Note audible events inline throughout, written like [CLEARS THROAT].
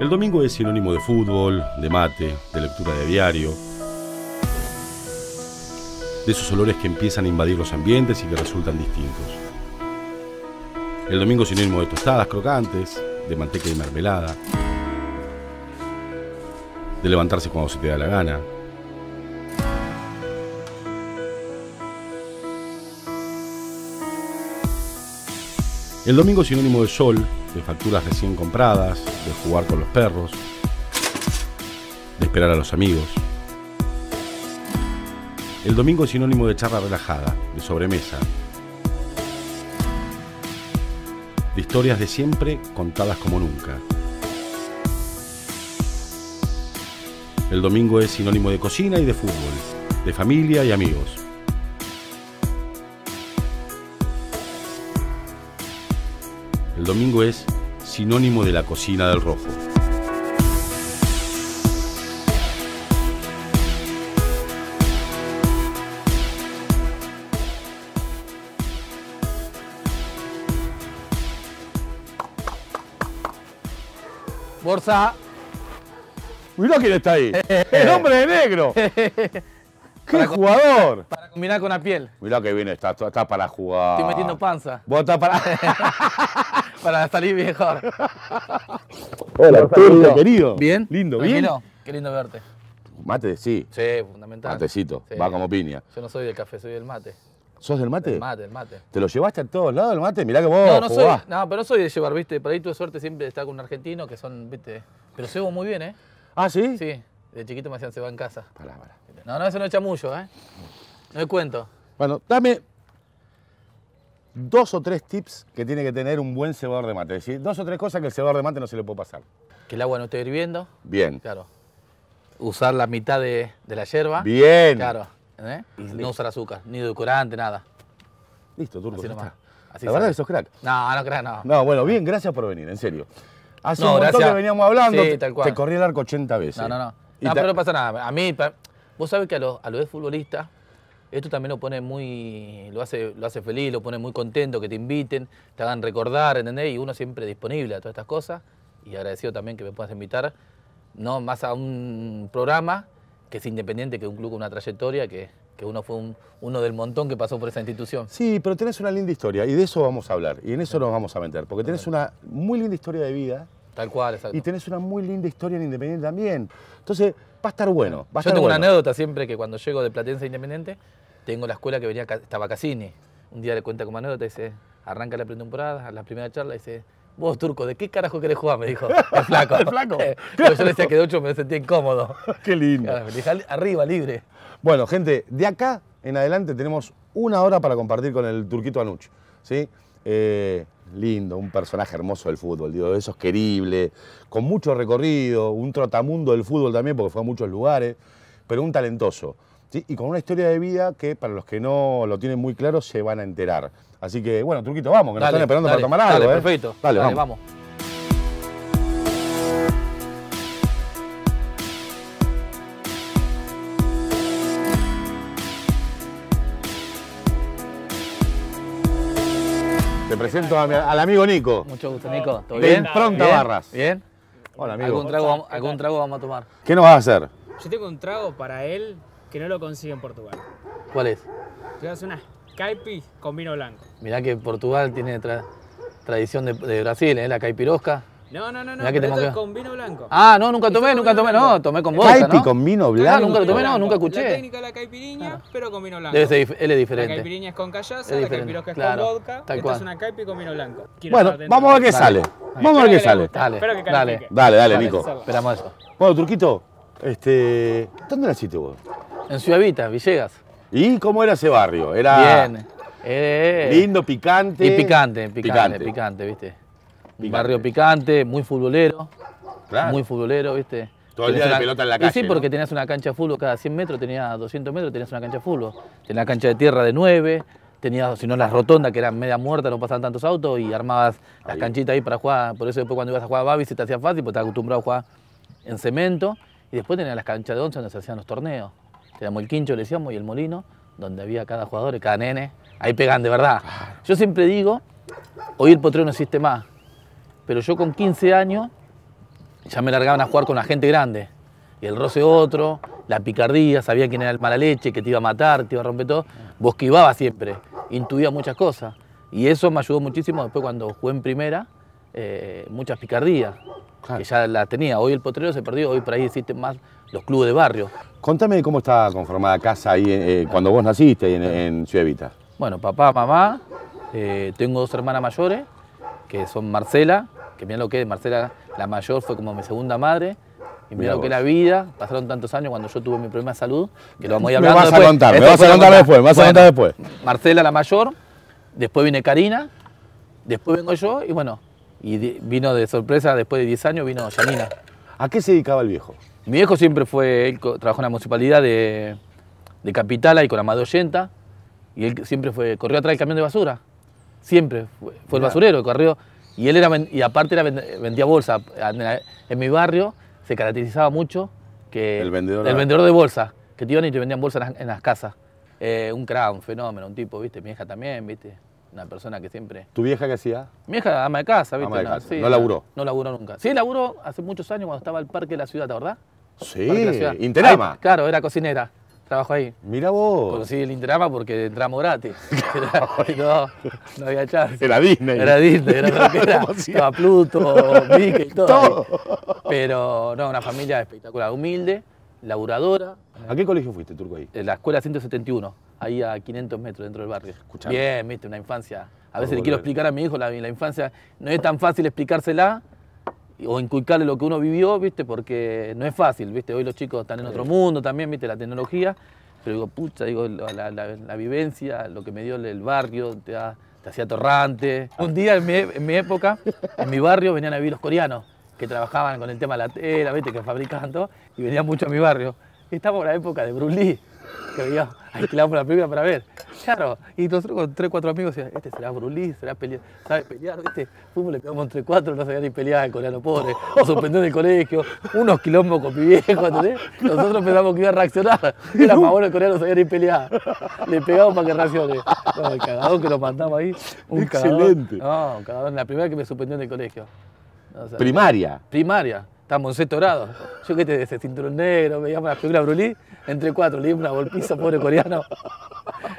El domingo es sinónimo de fútbol, de mate, de lectura de diario, de esos olores que empiezan a invadir los ambientes y que resultan distintos. El domingo es sinónimo de tostadas crocantes, de manteca y mermelada, de levantarse cuando se te da la gana. El domingo es sinónimo de sol, de facturas recién compradas, de jugar con los perros, de esperar a los amigos. El domingo es sinónimo de charla relajada, de sobremesa, de historias de siempre contadas como nunca. El domingo es sinónimo de cocina y de fútbol, de familia y amigos. domingo es sinónimo de la cocina del rojo. Borsa. Mirá quién está ahí. Eh, eh, El eh. hombre de negro. [LAUGHS] ¡Qué jugador! Para combinar con la piel. Mirá que viene, está, está para jugar. Estoy metiendo panza. Vos estás para. [LAUGHS] para salir mejor. Hola, Arturo, querido. ¿Bien? Lindo, bien. bien. Qué lindo verte. Mate, sí. Sí, fundamental. Matecito, va como piña. Yo no soy del café, soy del mate. ¿Sos del mate? mate, el mate. ¿Te lo llevaste a todos lados el mate? Mirá que vos. No, no soy. No, pero no soy de llevar, viste. Por ahí tuve suerte siempre de estar con un argentino que son, viste. Pero cebo muy bien, ¿eh? ¿Ah, sí? Sí. De chiquito me hacían se va en casa. Pará, pará. No, no, eso no es chamullo, ¿eh? No es cuento. Bueno, dame dos o tres tips que tiene que tener un buen cebador de mate. decir, dos o tres cosas que el cebador de mate no se le puede pasar. Que el agua no esté hirviendo. Bien. Claro. Usar la mitad de, la hierba. Bien. Claro. ¿eh? Y no usar azúcar, ni edulcorante, nada. Listo, turco. Así Está. la verdad que sos crack. No, no crack, no. No, bueno, bien, gracias por venir, en serio. Hace un montón que veníamos hablando, te corrí el arco 80 veces. No, no, no. No, pero no pasa nada. A mí, vos sabés que a los, a los futbolistas esto también lo pone muy, lo hace, lo hace feliz, lo pone muy contento, que te inviten, te hagan recordar, ¿entendés? Y uno siempre disponible a todas estas cosas y agradecido también que me puedas invitar, no más a un programa que es independiente que un club con una trayectoria, que, uno fue uno del montón que pasó por esa institución. Sí, pero tenés una linda historia y de eso vamos a hablar y en eso nos vamos a meter, porque tenés una muy linda historia de vida. Tal cual, exacto. Y tenés una muy linda historia en Independiente también. Entonces, va a estar bueno. Yo tengo una anécdota siempre que cuando llego de Platense Independiente, tengo la escuela que venía, estaba Cassini. Un día le cuenta con Manolo, te dice, arranca la pretemporada, la primera charla, dice, vos turco, ¿de qué carajo querés jugar? Me dijo, [LAUGHS] el flaco. el flaco. [LAUGHS] Yo le decía que de ocho me sentía incómodo. [LAUGHS] qué lindo. arriba, libre. Bueno, gente, de acá en adelante tenemos una hora para compartir con el turquito Anuch. ¿sí? Eh, lindo, un personaje hermoso del fútbol, digo, de esos querible. con mucho recorrido, un trotamundo del fútbol también, porque fue a muchos lugares, pero un talentoso. ¿sí? y con una historia de vida que para los que no lo tienen muy claro se van a enterar. Así que, bueno, Truquito, vamos, que nos están esperando para tomar algo. Dale, ¿eh? perfecto. Dale, vamos. Te presento al amigo Nico. Mucho gusto, Nico. ¿Todo bien? De Pronta Barras. ¿Bien? Hola, amigo. ¿Algún trago, ¿Algún trago vamos a tomar? ¿Qué nos vas a hacer? Yo tengo un trago para él que no lo consigue en Portugal. ¿Cuál es? das una caipi con vino blanco. Mirá que Portugal tiene tradición de, Brasil, ¿eh? La caipirosca. No, no, no, no, que pero con vino blanco. Ah, no, nunca tomé, nunca tomé, no, tomé con vodka, Caipi con vino blanco. Claro, nunca lo tomé, no, nunca escuché. La técnica de la caipiriña, pero con vino blanco. Debe ser, él es diferente. La caipiriña es con callaza, la caipirosca es con vodka, Tal esta es una caipi con vino blanco. bueno, vamos a ver qué sale. Vamos a ver qué sale. Dale, dale, dale, dale, dale, Nico. Esperamos eso. Bueno, Turquito, este, ¿dónde naciste vos? En Ciudad Villegas. ¿Y cómo era ese barrio? Era Bien. Eh, lindo, picante. Y picante, picante, picante, ¿viste? barrio picante, muy futbolero. Claro. Muy futbolero, ¿viste? Todo el día pelota en la calle. sí, porque tenías una cancha de fútbol cada 100 metros, tenías 200 metros, tenías una cancha de fútbol. Tenías cancha de tierra de 9, tenías, si no, las rotondas que eran media muerta, no pasaban tantos autos y armabas las canchitas ahí para jugar. Por eso después cuando ibas a jugar a te hacía fácil porque estabas acostumbrado a jugar en cemento. Y después tenías las canchas de 11, donde se hacían los torneos el quincho, le decíamos, y el molino, donde había cada jugador y cada nene. Ahí pegan de verdad. Yo siempre digo, hoy el potrero no existe más, pero yo con 15 años ya me largaban a jugar con la gente grande. Y el roce otro, la picardía, sabía quién era el mala leche, que te iba a matar, te iba a romper todo. bosquivaba siempre, intuía muchas cosas. Y eso me ayudó muchísimo después cuando jugué en primera, eh, muchas picardías que ya la tenía. Hoy el potrero se perdió, hoy por ahí existen más los clubes de barrio. Contame cómo está conformada casa ahí eh, eh, cuando vos naciste en, Ciudad Bueno, papá, mamá, eh, tengo dos hermanas mayores, que son Marcela, que mira lo que es, Marcela la mayor fue como mi segunda madre, y mira lo que es la vida, pasaron tantos años cuando yo tuve mi problema de salud, que lo vamos a ir Me vas a contar, me vas a contar después, me vas a contar después. Marcela la mayor, después viene Karina, después vengo yo, y bueno, y vino de sorpresa, después de 10 años vino Yamina ¿A qué se dedicaba el viejo? Mi viejo siempre fue, él trabajó en la municipalidad de, de Capital, y con la oyenta y él siempre fue, corrió atrás el camión de basura, siempre, fue, el basurero, corrió, y él era, y aparte era, vendía bolsa, en, mi barrio se caracterizaba mucho que... El vendedor. El vendedor de bolsa, que te iban y te vendían bolsas en las, casas. Eh, un crack, un fenómeno, un tipo, viste, mi hija también, viste una persona que siempre... ¿Tu vieja qué hacía? Mi vieja, ama de casa, ¿viste? no laburó. No laburó nunca. Sí, laburó hace muchos años cuando estaba el Parque de la Ciudad, ¿verdad? Sí, Interama. claro, era cocinera. Trabajó ahí. Mira vos. Conocí el Interama porque entramos gratis. [LAUGHS] [LAUGHS] no, no, había chance. Era Disney. Era Disney, era [LAUGHS] lo Estaba Pluto, Mickey, todo. todo. Pero no, una familia espectacular, humilde laburadora. ¿A qué colegio fuiste, Turco, ahí? En la escuela 171, ahí a 500 metros dentro del barrio. Bien, viste, una infancia. A veces le quiero explicar a mi hijo la, la infancia, no es tan fácil explicársela o inculcarle lo que uno vivió, viste, porque no es fácil, viste, hoy los chicos están en otro mundo también, viste, la tecnología, pero digo, pucha, digo, la, vivencia, lo que me dio el barrio, te, te hacía torrante. Ah. Un día en mi, en mi época, en mi barrio venían a vivir los coreanos que trabajaban con el tema de la tela, ¿viste? que fabricaban todo, y venían mucho a mi barrio. Estamos en la época de Brulí, que veía, alquilábamos la primera para ver. Claro, y nosotros con tres, cuatro amigos decíamos, este será Brulí, será pelear, sabes pelear, ¿viste? Fuimos, le pegamos entre cuatro, no sabía ni pelear el coreano pobre, o suspendió el colegio, unos quilombos con mi viejo, ¿entendés? Nosotros pensamos que iba a reaccionar, era más bueno el coreano, no sabía ni pelear. Le pegamos para que reaccione. No, el cagadón que lo mandamos ahí, un Excelente. No, un cagadón, la primera que me suspendió el colegio primaria. Primaria. Estamos en grado. Yo que te de cinturón negro, me veíamos la figura Brulí, entre cuatro, le di una golpiza, pobre coreano.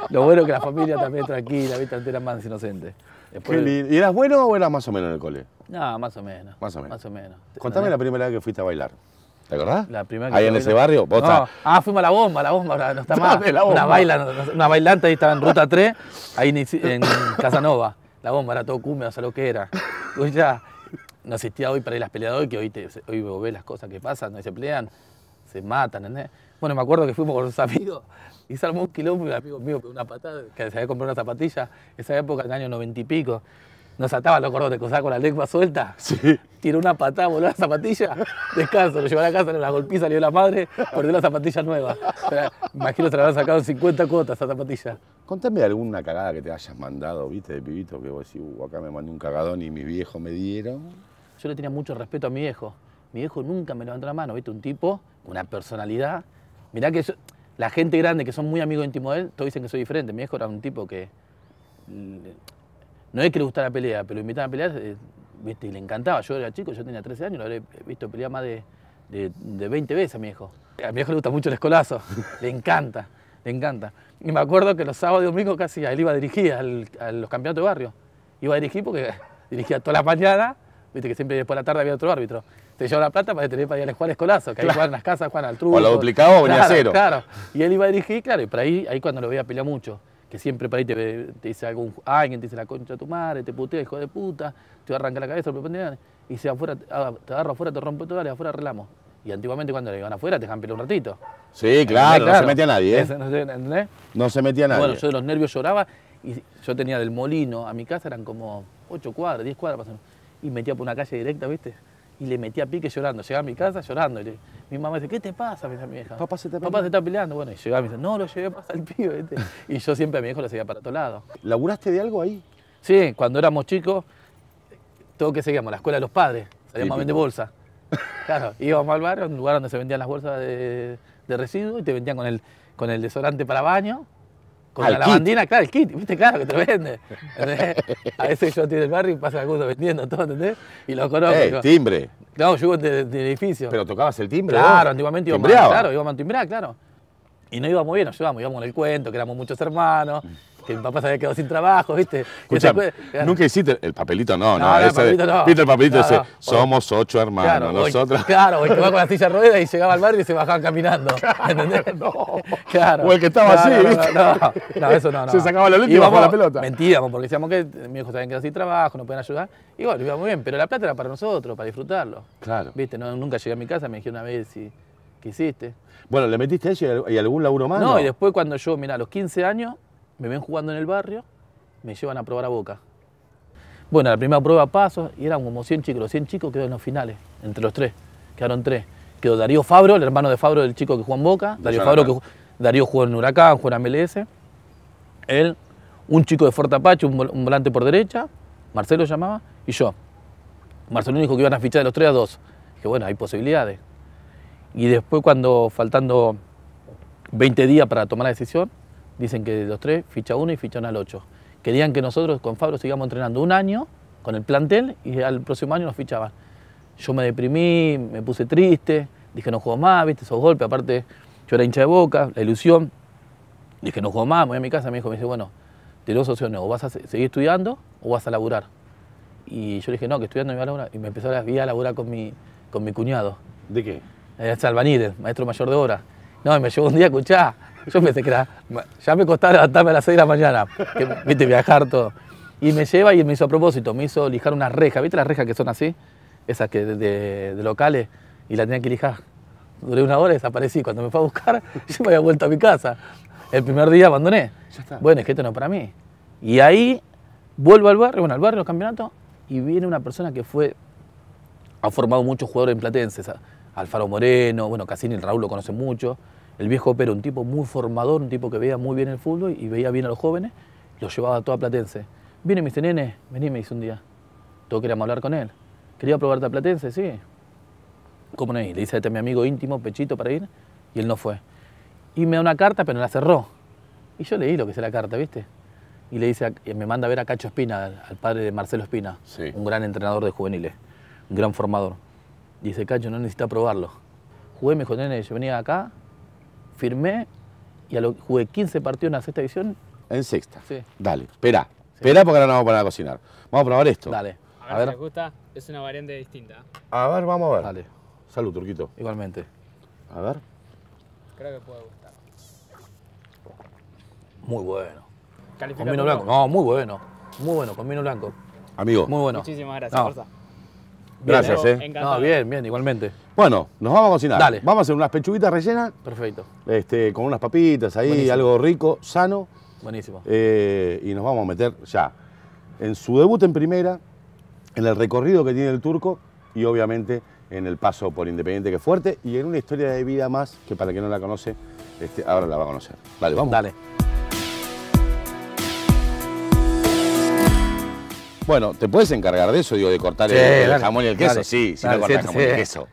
Lo bueno que la familia también tranquila, la vida eran más inocente. ¿Y eras bueno o eras más o menos en el cole? No, más o menos. Más o menos. Más o menos. Contame la primera vez que fuiste a bailar. ¿Te acordás? La primera Ahí en ese barrio, vos Ah, fuimos a la bomba, la bomba, no está mal. Una, baila, una bailante ahí estaba en ruta 3, ahí en [COUGHS] Casanova. La bomba era todo cumbia, o sea lo que era. ya, no asistía hoy para ir a las peleas hoy, que hoy, te, hoy las cosas que pasan, no se pelean, se matan, Bueno, me acuerdo que fuimos con unos amigos y se armó un quilombo y un amigo mío pegó una patada, que se había comprado una zapatilla, esa época, en el año noventa y pico, nos ataban los cordones, cosa con la lengua suelta, tiró una patada, voló la zapatilla, descanso, lo llevó a la casa, la golpiza, le dio la madre, perdió la zapatilla nueva. imagino que se le habían sacado 50 cuotas esa zapatilla. Contame alguna cagada que te hayas mandado, viste, de pibito, que vos decís, uh, acá me mandé un cagadón y mis viejos me dieron yo le tenía mucho respeto a mi hijo, Mi hijo nunca me levantó la mano, ¿viste? Un tipo, una personalidad. Mirá que la gente grande que son muy amigos íntimos de él, todos dicen que soy diferente. Mi hijo era un tipo que. Mm, no es que le gustara la pelea, pero lo invitaban a pelear, eh, ¿viste? Y le encantaba. Yo era chico, yo tenía 13 años, lo habré visto pelear más de, 20 veces a mi hijo, A mi viejo le gusta mucho el escolazo, [LAUGHS] le encanta, le encanta. Y me acuerdo que los sábados y domingos casi él iba a dirigir a los campeonatos de barrio. Iba a dirigir porque [LAUGHS] dirigía toda la mañana viste que siempre después de la tarde había otro árbitro. Te llevaba la plata para tener para ir a jugar escolazo, que ahí jugaban las casas, Juan al truco. O lo duplicaba venía cero. Claro, y él iba a dirigir, claro, y por ahí, ahí cuando lo veía pelear mucho, que siempre para ahí te, dice algún, alguien te dice la concha de tu madre, te putea, hijo de puta, te va a arrancar la cabeza, y se afuera, ah, te agarro afuera, te rompe todo, y afuera arreglamos. Y antiguamente cuando le iban afuera te dejaban pelear un ratito. Sí, claro, no se metía nadie. ¿eh? no, se, metía nadie. Bueno, yo de los nervios lloraba y yo tenía del molino a mi casa, eran como 8 cuadras, 10 cuadras y metía por una calle directa, ¿viste? Y le metía pique llorando. Llegaba a mi casa llorando. mi mamá dice, ¿qué te pasa? mi hija. Papá se está peleando. Papá se está peleando. Bueno, y llegaba y me dice, no, lo llevé pasar el pibe, ¿viste? Y yo siempre a mi hijo lo seguía para otro lado. ¿Laburaste de algo ahí? Sí, cuando éramos chicos, todo que seguíamos, la escuela de los padres, salíamos a vender bolsa. Claro, íbamos al barrio, un lugar donde se vendían las bolsas de, de residuos y te vendían con el, con el desodorante para baño con la lavandina, claro, el kit, viste, claro que te vende. A veces yo estoy el barrio y pasa alguno vendiendo todo, ¿entendés? Y lo conozco. Eh, timbre. No, yo voy de, edificio. Pero tocabas el timbre. Claro, antiguamente íbamos, claro, íbamos a timbrar, claro. Y no íbamos bien, nos llevamos, íbamos con el cuento, que éramos muchos hermanos. Mm que mi papá se había quedado sin trabajo, ¿viste? nunca hiciste el papelito, no, no, el papelito, no. ¿Viste el papelito ese? Somos ocho hermanos, nosotros. claro, el que va con la [LAUGHS] silla rueda y llegaba al barrio y se bajaban caminando, ¿entendés? Claro. O el que estaba así, No, eso no, no. Se sacaba la luz y bajaba la pelota. Mentíamos, porque decíamos que mi hijo se había quedado sin trabajo, no pueden ayudar. Y bueno, iba muy bien, pero la plata era para nosotros, para disfrutarlo. Claro. ¿Viste? nunca llegué a mi casa, me dije una vez si ¿Qué hiciste? Bueno, ¿le metiste eso y algún laburo más? No, y después cuando yo, mira, a los 15 años, me ven jugando en el barrio, me llevan a probar a Boca. Bueno, la primera prueba paso y eran como 100 chicos. Los 100 chicos quedaron en los finales, entre los tres. Quedaron tres. Quedó Darío Fabro, el hermano de Fabro, el chico que jugó en Boca. Darío Fabro, que Darío jugó en Huracán, jugó en MLS. Él, un chico de Fort Apache, un, volante por derecha, Marcelo llamaba, y yo. Marcelo dijo que iban a fichar de los tres a dos. Que bueno, hay posibilidades. Y después, cuando faltando 20 días para tomar la decisión, dicen que de los tres ficha uno y fichan al ocho. Querían que nosotros con Fabro sigamos entrenando un año con el plantel y al próximo año nos fichaban. Yo me deprimí, me puse triste, dije no juego más, viste, esos golpes, aparte yo era hincha de boca, la ilusión. Dije no juego más, me voy a mi casa, mi hijo me dice, bueno, te dos opciones, o vas a seguir estudiando o vas a laburar. Y yo dije, no, que estudiando me voy a laburar. Y me empezó a, ir a laburar con mi, con mi cuñado. ¿De qué? Eh, Salvanide, maestro mayor de obra. No, y me llevo un día, escuchar. Yo pensé que era, ya me costaba levantarme a las 6 de la mañana, viste, viajar todo. Y me lleva y me hizo a propósito, me hizo lijar una reja, viste las rejas que son así, esas que de, locales, y la tenía que lijar. Duré una hora y desaparecí. Cuando me fue a buscar, [LAUGHS] yo me había vuelto a mi casa. El primer día abandoné. Bueno, es que esto no para mí. Y ahí vuelvo al barrio, bueno, al barrio, los campeonatos, y viene una persona que fue, ha formado muchos jugadores en Platense, Alfaro Moreno, bueno, Cassini, el Raúl lo conoce mucho, el viejo pero un tipo muy formador, un tipo que veía muy bien el fútbol y veía bien a los jóvenes, lo llevaba a toda Platense. Viene, mis nenes, nene, vení, me dice un día. Todos queríamos hablar con él. Quería probarte a Platense, sí. ¿Cómo no? Le dice a este mi amigo íntimo, Pechito, para ir, y él no fue. Y me da una carta, pero la cerró. Y yo leí lo que es la carta, ¿viste? Y le dice, eh, me manda a ver a Cacho Espina, al, padre de Marcelo Espina, un gran entrenador de juveniles, un gran formador. Dice, Cacho, no necesita probarlo. Jugué, me dijo, nene, yo venía acá, firmé y a lo, jugué 15 partidos en la sexta edición En sexta. Dale, espera. Espera porque ahora nos vamos a poner a cocinar. Vamos a probar esto. Dale. A ver, si gusta. Es una variante distinta. A ver, vamos a ver. Dale. Salud, Turquito. Igualmente. A ver. Creo que puede gustar. Muy bueno. Con vino blanco. No, muy bueno. Muy bueno, con vino blanco. Amigo. Muy bueno. Muchísimas gracias, Gracias, ¿eh? Encantado. No, bien, bien, igualmente. Bueno, nos vamos a cocinar. Dale. Vamos a hacer unas pechuguitas rellenas. Perfecto. Este, con unas papitas ahí, algo rico, sano. Buenísimo. Eh, y nos vamos a meter ya en su debut en primera, en el recorrido que tiene el turco y obviamente en el paso por Independiente que es fuerte y en una historia de vida más que para el que no la conoce, este, ahora la va a conocer. Vale, vamos. Dale. Bueno, ¿te puedes encargar de eso, digo, de cortar el, jamón y el queso? sí, si no cortas jamón y queso.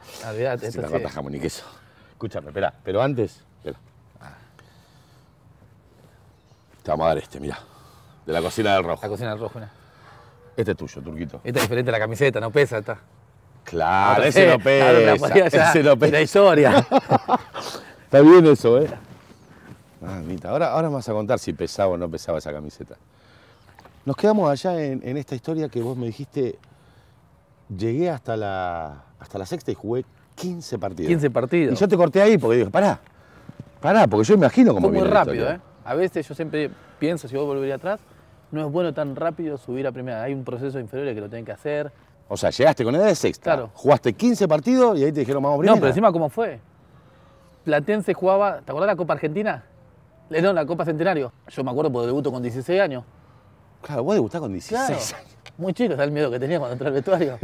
si no cortas jamón y queso. Escúchame, espera, pero antes. Espera. Ah. Te vamos a dar este, mira. De la cocina del rojo. La cocina del rojo, mira. Este es tuyo, turquito. Esta es diferente a la camiseta, no pesa, está. Claro, ah, ese, no [LAUGHS] pesa, ese no pesa. La historia. [LAUGHS] está bien eso, ¿eh? Mamita, ah, ahora, ahora me vas a contar si pesaba o no pesaba esa camiseta. Nos quedamos allá en, esta historia que vos me dijiste, llegué hasta la, hasta la sexta y jugué 15 partidos. 15 partidos. Y yo te corté ahí porque dije, pará, pará, porque yo imagino cómo Fue muy rápido, ¿eh? A veces yo siempre pienso, si vos volvería atrás, no es bueno tan rápido subir a primera. Hay un proceso inferior que lo tienen que hacer. O sea, llegaste con edad de sexta. Claro. Jugaste 15 partidos y ahí te dijeron, vamos primera. No, pero encima, ¿cómo fue? Platense jugaba, ¿te acordás la Copa Argentina? Eh, no, la Copa Centenario. Yo me acuerdo porque debuto con 16 años. Claro, vos debutás con 16 años. Muy chico, está el miedo que tenía cuando entré al vestuario.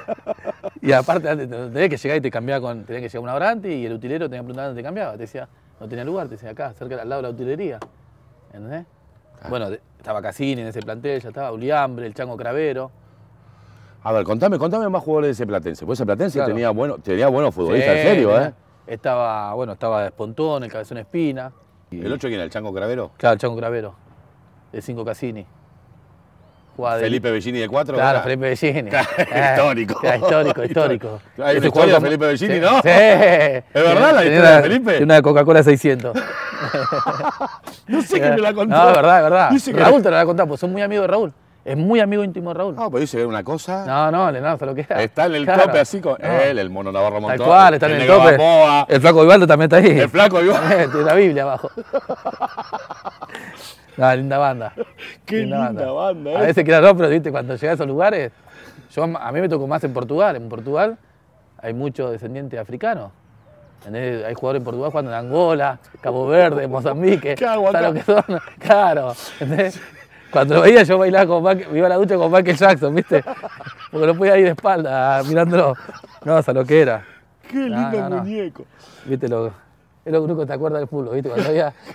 [LAUGHS] y aparte, antes tenías que llegar y te cambiaba con. Tenías que llegar una hora antes y el utilero tenía que preguntar dónde te cambiaba. Te decía, no tenía lugar, te decía acá, cerca al lado de la utilería. ¿Entendés? Bueno, estaba Cassini en ese plantel, ya estaba Uliambre, el Chango Cravero. A ver, contame, contame más jugadores de ese Platense. Pues ese Platense tenía, tenía buenos futbolistas, en serio, ¿eh? Estaba, bueno, estaba Espontón, el Cabezón Espina. ¿El otro quién era? ¿El Chango Cravero? Claro, el Chango Cravero de 5 Cassini. Felipe Bellini de 4. Claro, Felipe Bellini. [LAUGHS] [LAUGHS] histórico. histórico, histórico. ¿Hay una historia de Felipe Bellini, no? [LAUGHS] Sí. ¿Es verdad la historia de Felipe? Tiene una Coca-Cola 600. no sé quién me la contó. No, es verdad, es verdad. Dice Raúl te la va a contar, porque son muy amigos de Raúl. Es muy amigo íntimo de Raúl. No, pero dice se ve una cosa. No, no, Leonardo está lo que era. Está en el tope así con él, el mono Navarro Montón. Tal cual, está en el, tope. El flaco Ibaldo también está ahí. El flaco Ibaldo. Tiene la Biblia abajo. Ah, linda banda. [LAUGHS] Qué linda, banda. ¿eh? A veces eh. queda pero viste, cuando llegas a esos lugares, yo, a mí me tocó más en Portugal. En Portugal hay muchos descendientes africanos. Hay jugadores en Portugal jugando en Angola, Cabo Verde, Mozambique. ¿Sabes lo que son? [LAUGHS] Claro. Cuando lo veía yo bailaba con Michael, iba a la ducha con Michael Jackson, ¿viste? [LAUGHS] Porque lo podía ir de espalda ah, mirándolo. No, sea, lo que era. Qué lindo muñeco. ¿Viste lo lo único que te acuerdas del fútbol, ¿viste? Cuando,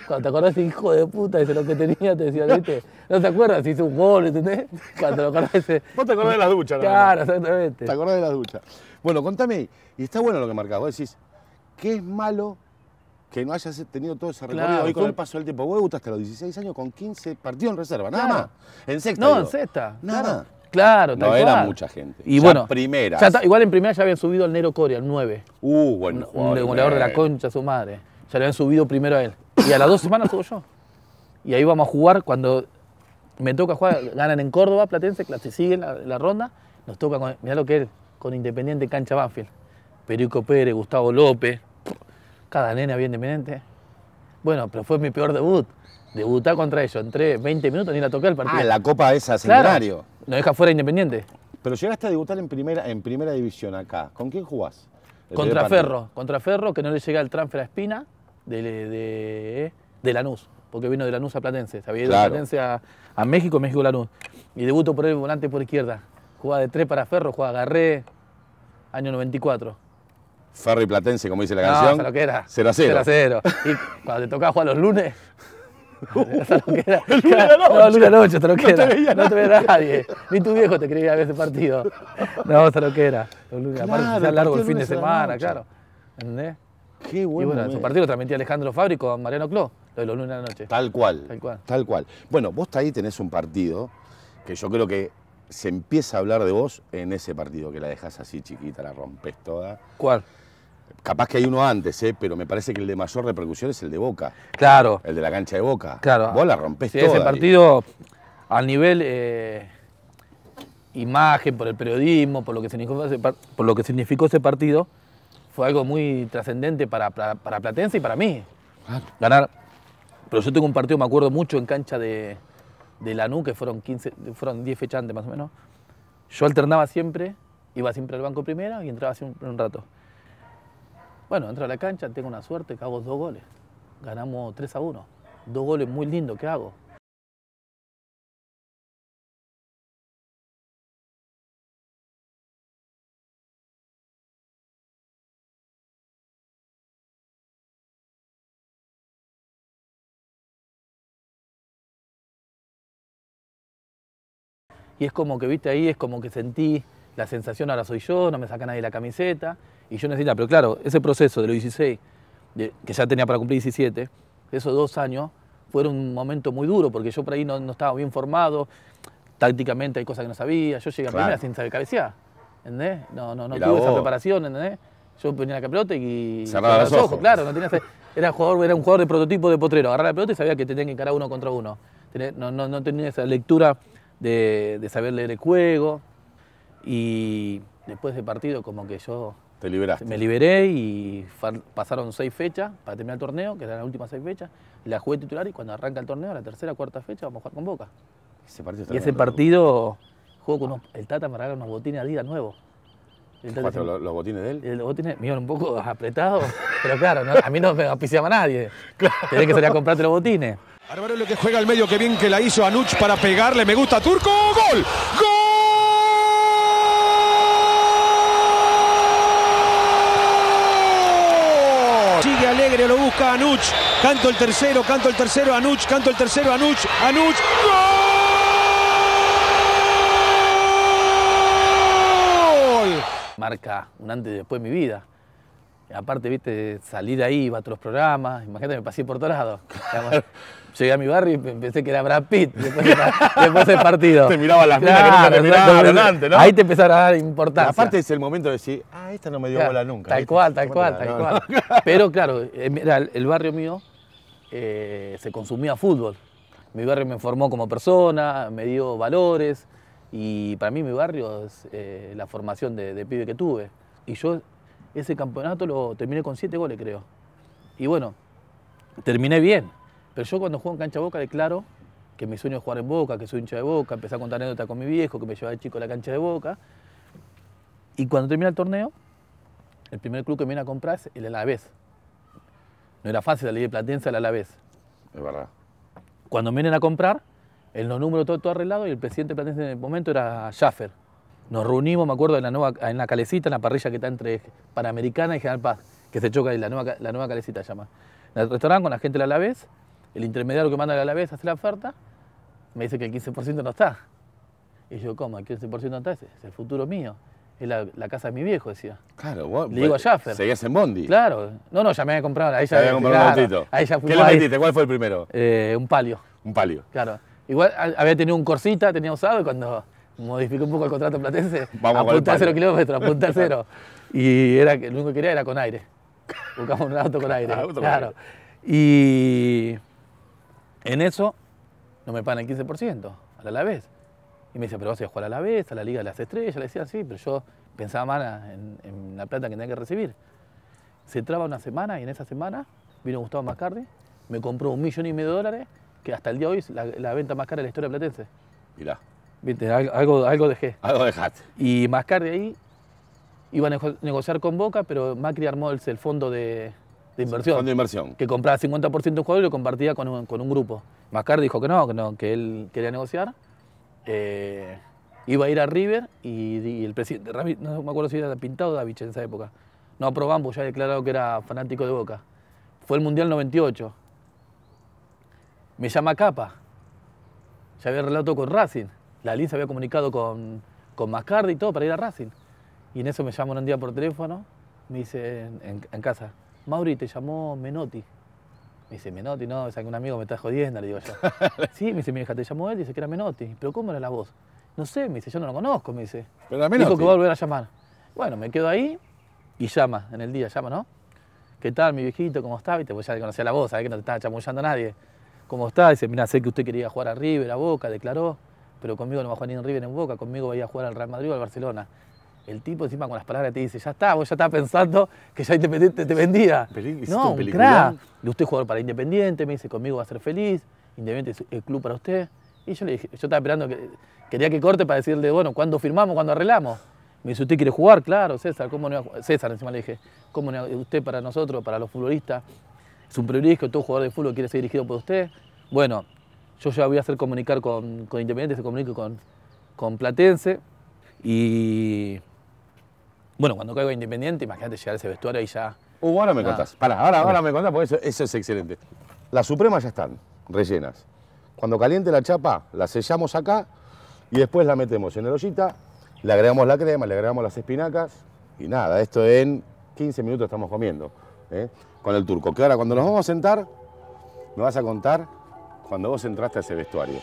cuando te acordás, hijo de puta, de lo que tenía, te decía, ¿viste? No te acuerdas, Hice un gol, ¿entendés? Cuando lo acordás, Vos te acordás de las duchas, Claro, exactamente. Te acordás de las duchas. Bueno, contame, y está bueno lo que marcás, vos decís, ¿qué es malo que no hayas tenido todo ese recorrido claro, hoy con el paso del tiempo. Vos que a los 16 años con 15 partidos en reserva, nada más. En sexta. No, en sexta. Nada. más. Claro, tal No era mucha gente. Y bueno, primera. igual en primera ya habían subido al Nero Coria, al 9. Uh, bueno, Un goleador de la concha, su madre. Ya le habían subido primero a él. Y a las dos semanas subo yo. Y ahí vamos a jugar cuando me toca jugar. Ganan en Córdoba, Platense, clase, siguen la, ronda. Nos toca con, mirá lo que es, con Independiente Cancha Banfield. Perico Pérez, Gustavo López. Cada nena bien independiente. Bueno, pero fue mi peor debut. Debutar contra ellos. Entré 20 minutos ni la toqué el partido. Ah, la copa esa, Claro. ¿Nos deja fuera Independiente? Pero llegaste a debutar en primera, en primera división acá. ¿Con quién jugás? Contra Ferro, contra Ferro, que no le llega el transfer a Espina de, de, Lanús, porque vino de Lanús a Platense. Había ido de Platense a, a, México, México Lanús. Y debuto por el volante por izquierda. Jugaba de tres para Ferro, jugaba Garré, año 94. Ferro y Platense, como dice la canción. Lo que era. 0 a 0. 0 a 0. Y cuando te tocaba jugar los lunes, lo [LAUGHS] No, Noche, hasta lo No te veía nadie. Ni tu viejo te creía ver ese partido. [LAUGHS] No, hasta lo que era. Aparte, largo el fin de semana, claro. ¿Entendés? Qué bueno. Y bueno, su partido lo transmitía Alejandro Fábrico a Mariano Cló, lo de los lunes de la noche. Tal cual. Tal cual. Tal cual. Bueno, vos ahí tenés un partido que yo creo que se empieza a hablar de vos en ese partido que la dejas así chiquita, la rompes toda. ¿Cuál? Capaz que hay uno antes, ¿eh? pero me parece que el de mayor repercusión es el de Boca. Claro. El de la cancha de Boca. Claro. Vos la rompés Ese partido, a al nivel eh, imagen, por el periodismo, por lo, que significó ese, por lo que significó ese partido, fue algo muy trascendente para, Platense y para mí. Ganar. Pero yo tengo un partido, me acuerdo mucho, en cancha de, de Lanú, que fueron, 15, fueron 10 fechantes más o menos. Yo alternaba siempre, iba siempre al banco primero y entraba siempre un rato. Bueno, entro a la cancha, tengo una suerte que hago dos goles. Ganamos 3 a 1. Dos goles muy lindos que hago. Y es como que, viste, ahí es como que sentí la sensación, ahora soy yo, no me saca nadie la camiseta. Y yo necesitaba, pero claro, ese proceso de los 16, que ya tenía para cumplir 17, esos dos años fueron un momento muy duro porque yo por ahí no, estaba bien formado, tácticamente hay cosas que no sabía, yo llegué a primera sin saber cabecear, ¿entendés? No, no, no tuve esa preparación, ¿entendés? Yo ponía la pelota y cerraba los ojos, claro, era jugador, era un jugador de prototipo de potrero, agarraba la pelota y sabía que te tenía que encarar uno contra uno. No, tenía esa lectura de, de saber leer el juego y después de partido como que yo te liberaste. Me liberé y pasaron seis fechas para terminar el torneo, que eran las últimas seis fechas. La jugué titular y cuando arranca el torneo, la tercera cuarta fecha, vamos a jugar con Boca. y ese partido jugó con el Tata me regaló unos botines Adidas nuevos. nuevo. los, botines de él? Los botines me un poco [LAUGHS] apretados, pero claro, a mí no me apiciaba nadie. [LAUGHS] Claro. Tenés que salir a comprarte los botines. lo que juega al medio, que bien que la hizo Anuch para pegarle, me gusta Turco, ¡gol! ¡Gol! Alegre, lo busca Anuch. Canto el tercero, canto el tercero, Anuch, canto el tercero, Anuch, Anuch. ¡Gol! Marca un antes y después de mi vida. Aparte, viste, salí de ahí, iba a otros programas. Imagínate, me pasé por todos lados. [LAUGHS] llegué a mi barrio y pensé que era Brad Pitt después, [LAUGHS] del partido. Te miraba las que te ¿no? Ahí te empezaron a dar importancia. aparte es el momento de decir, ah, esta no me dio bola nunca. Tal cual, tal cual, tal cual. Pero claro, eh, el barrio mío eh, se consumía fútbol. Mi barrio me formó como persona, me dio valores y para mí mi barrio es eh, la formación de, de, pibe que tuve. Y yo ese campeonato lo terminé con siete goles, creo. Y bueno, terminé bien pero yo cuando juego en cancha Boca declaro que mi sueño es jugar en Boca, que soy hincha de Boca, empecé a contar anécdotas con mi viejo, que me llevaba el chico a la cancha de Boca. Y cuando termina el torneo, el primer club que me viene a comprar es el Alavés. No era fácil salir de Platense al Alavés. Es verdad. Cuando vienen a comprar, el los números todo, todo arreglado y el presidente de Platense en el momento era Schaffer. Nos reunimos, me acuerdo, en la, nueva, en la calecita, en la parrilla que está entre Panamericana y General Paz, que se choca y la nueva, la nueva calecita se llama. En el restaurante con la gente del Alavés el intermediario que manda a la vez hace la oferta, me dice que el 15% no está. Y yo, ¿cómo? ¿El 15% no está? Ese Es el futuro mío. Es la, casa de mi viejo, decía. Claro, vos. Le digo a pues, Jaffer. Seguías en Bondi. Claro. No, no, ya me había comprado. Ahí ya, ya comprado un ¿Qué le metiste? ¿Cuál fue el primero? Eh, un palio. Un palio. Claro. Igual había tenido un Corsita, tenía usado, y cuando modificó un poco el contrato platense, [LAUGHS] Vamos apunté a cero kilómetros, apunté a cero. [LAUGHS] Y era, lo único que quería era con aire. Buscamos un auto con aire. [LAUGHS] claro. Con aire. Y en eso no me pagan el 15% a la vez. Y me dice, pero vas a jugar a la vez, a la Liga de las Estrellas. Le decía, sí, pero yo pensaba más en, la plata que tenía que recibir. Se traba una semana y en esa semana vino Gustavo Mascardi, me compró un millón y medio de dólares, que hasta el día de hoy es la, venta más cara de la historia platense. Mirá. Viste, algo, algo dejé. Algo dejaste. Y Mascardi ahí iba a negociar con Boca, pero Macri armó el fondo de, de inversión. inversión. Que compraba 50% de un jugador y lo compartía con un, grupo. Mascardi dijo que no, que no, que él quería negociar. Eh, iba a ir a River y, el presidente, no me acuerdo si era Pintado o en esa época, no aprobamos ya ya declarado que era fanático de Boca. Fue el Mundial 98. Me llama Capa. Ya había relato con Racing. La Lin había comunicado con, con Mascardi y todo para ir a Racing. Y en eso me llama un día por teléfono, me dice en casa, Mauri, te llamó Menotti. Me dice, Menotti, no, es que un amigo me está jodiendo, le digo yo. [LAUGHS] sí, me dice, mi hija, te llamó él, dice que era Menotti. Pero ¿cómo era la voz? No sé, me dice, yo no lo conozco, me dice. Pero a menos Dijo que va a volver a llamar. Bueno, me quedo ahí y llama, en el día llama, ¿no? ¿Qué tal, mi viejito? ¿Cómo está? Viste, te pues ya a conocía la voz, sabés que no te estaba chamullando a nadie. ¿Cómo está? Dice, mira, sé que usted quería jugar a River, a Boca, declaró, pero conmigo no va a jugar ni en River en Boca, conmigo va a jugar al Real Madrid o al Barcelona. El tipo encima con las palabras te dice, ya está, vos ya estás pensando que ya Independiente te vendía. No, un crack. usted es jugador para Independiente, me dice, conmigo va a ser feliz, Independiente es el club para usted. Y yo le dije, yo estaba esperando, que, quería que corte para decirle, bueno, ¿cuándo firmamos, cuándo arreglamos? Me dice, ¿usted quiere jugar? Claro, César, ¿cómo no César encima le dije, ¿cómo no usted para nosotros, para los futbolistas? Es un privilegio, todo jugador de fútbol quiere ser dirigido por usted. Bueno, yo ya voy a hacer comunicar con, Independiente, se comunico con, con Platense. Y bueno, cuando caigo Independiente, imagínate llegar a ese vestuario y ya. Uh, ahora me contás. Pará, ahora, ahora me contás porque eso, es excelente. Las supremas ya están, rellenas. Cuando caliente la chapa, la sellamos acá y después la metemos en el ollita, le agregamos la crema, le agregamos las espinacas y nada, esto en 15 minutos estamos comiendo ¿eh? con el turco. Que ahora cuando nos vamos a sentar, me vas a contar cuando vos entraste a ese vestuario.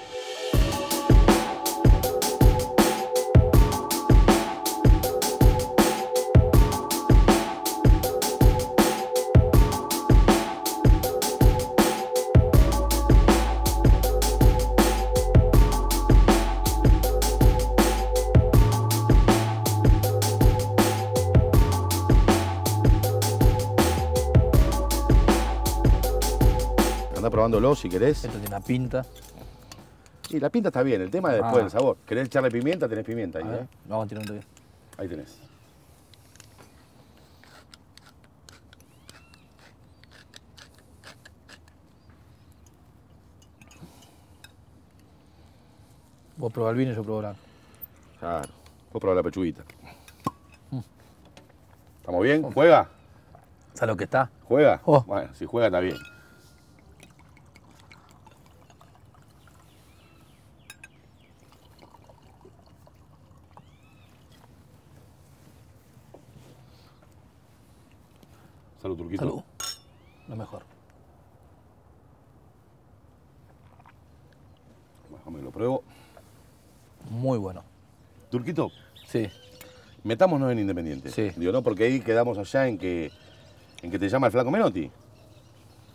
probándolo si querés. Esto tiene una pinta. Y la pinta está bien, el tema es después ah. sabor. ¿Querés echarle pimienta? Tenés pimienta ahí, Vamos a ¿eh? tirar Ahí tenés. Vos probar el vino y yo probo la. Claro. Vos la pechuguita. Mm. ¿Estamos bien? Oh. ¿Juega? ¿Sabes lo que está? ¿Juega? Oh. Bueno, si juega está bien. Salud, Turquito. Salud. Lo mejor. Déjame que lo pruebo. Muy bueno. Turquito. Sí. Metámonos en Independiente. Sí. Digo, no, porque ahí quedamos allá en que, en que te llama el flaco Menotti.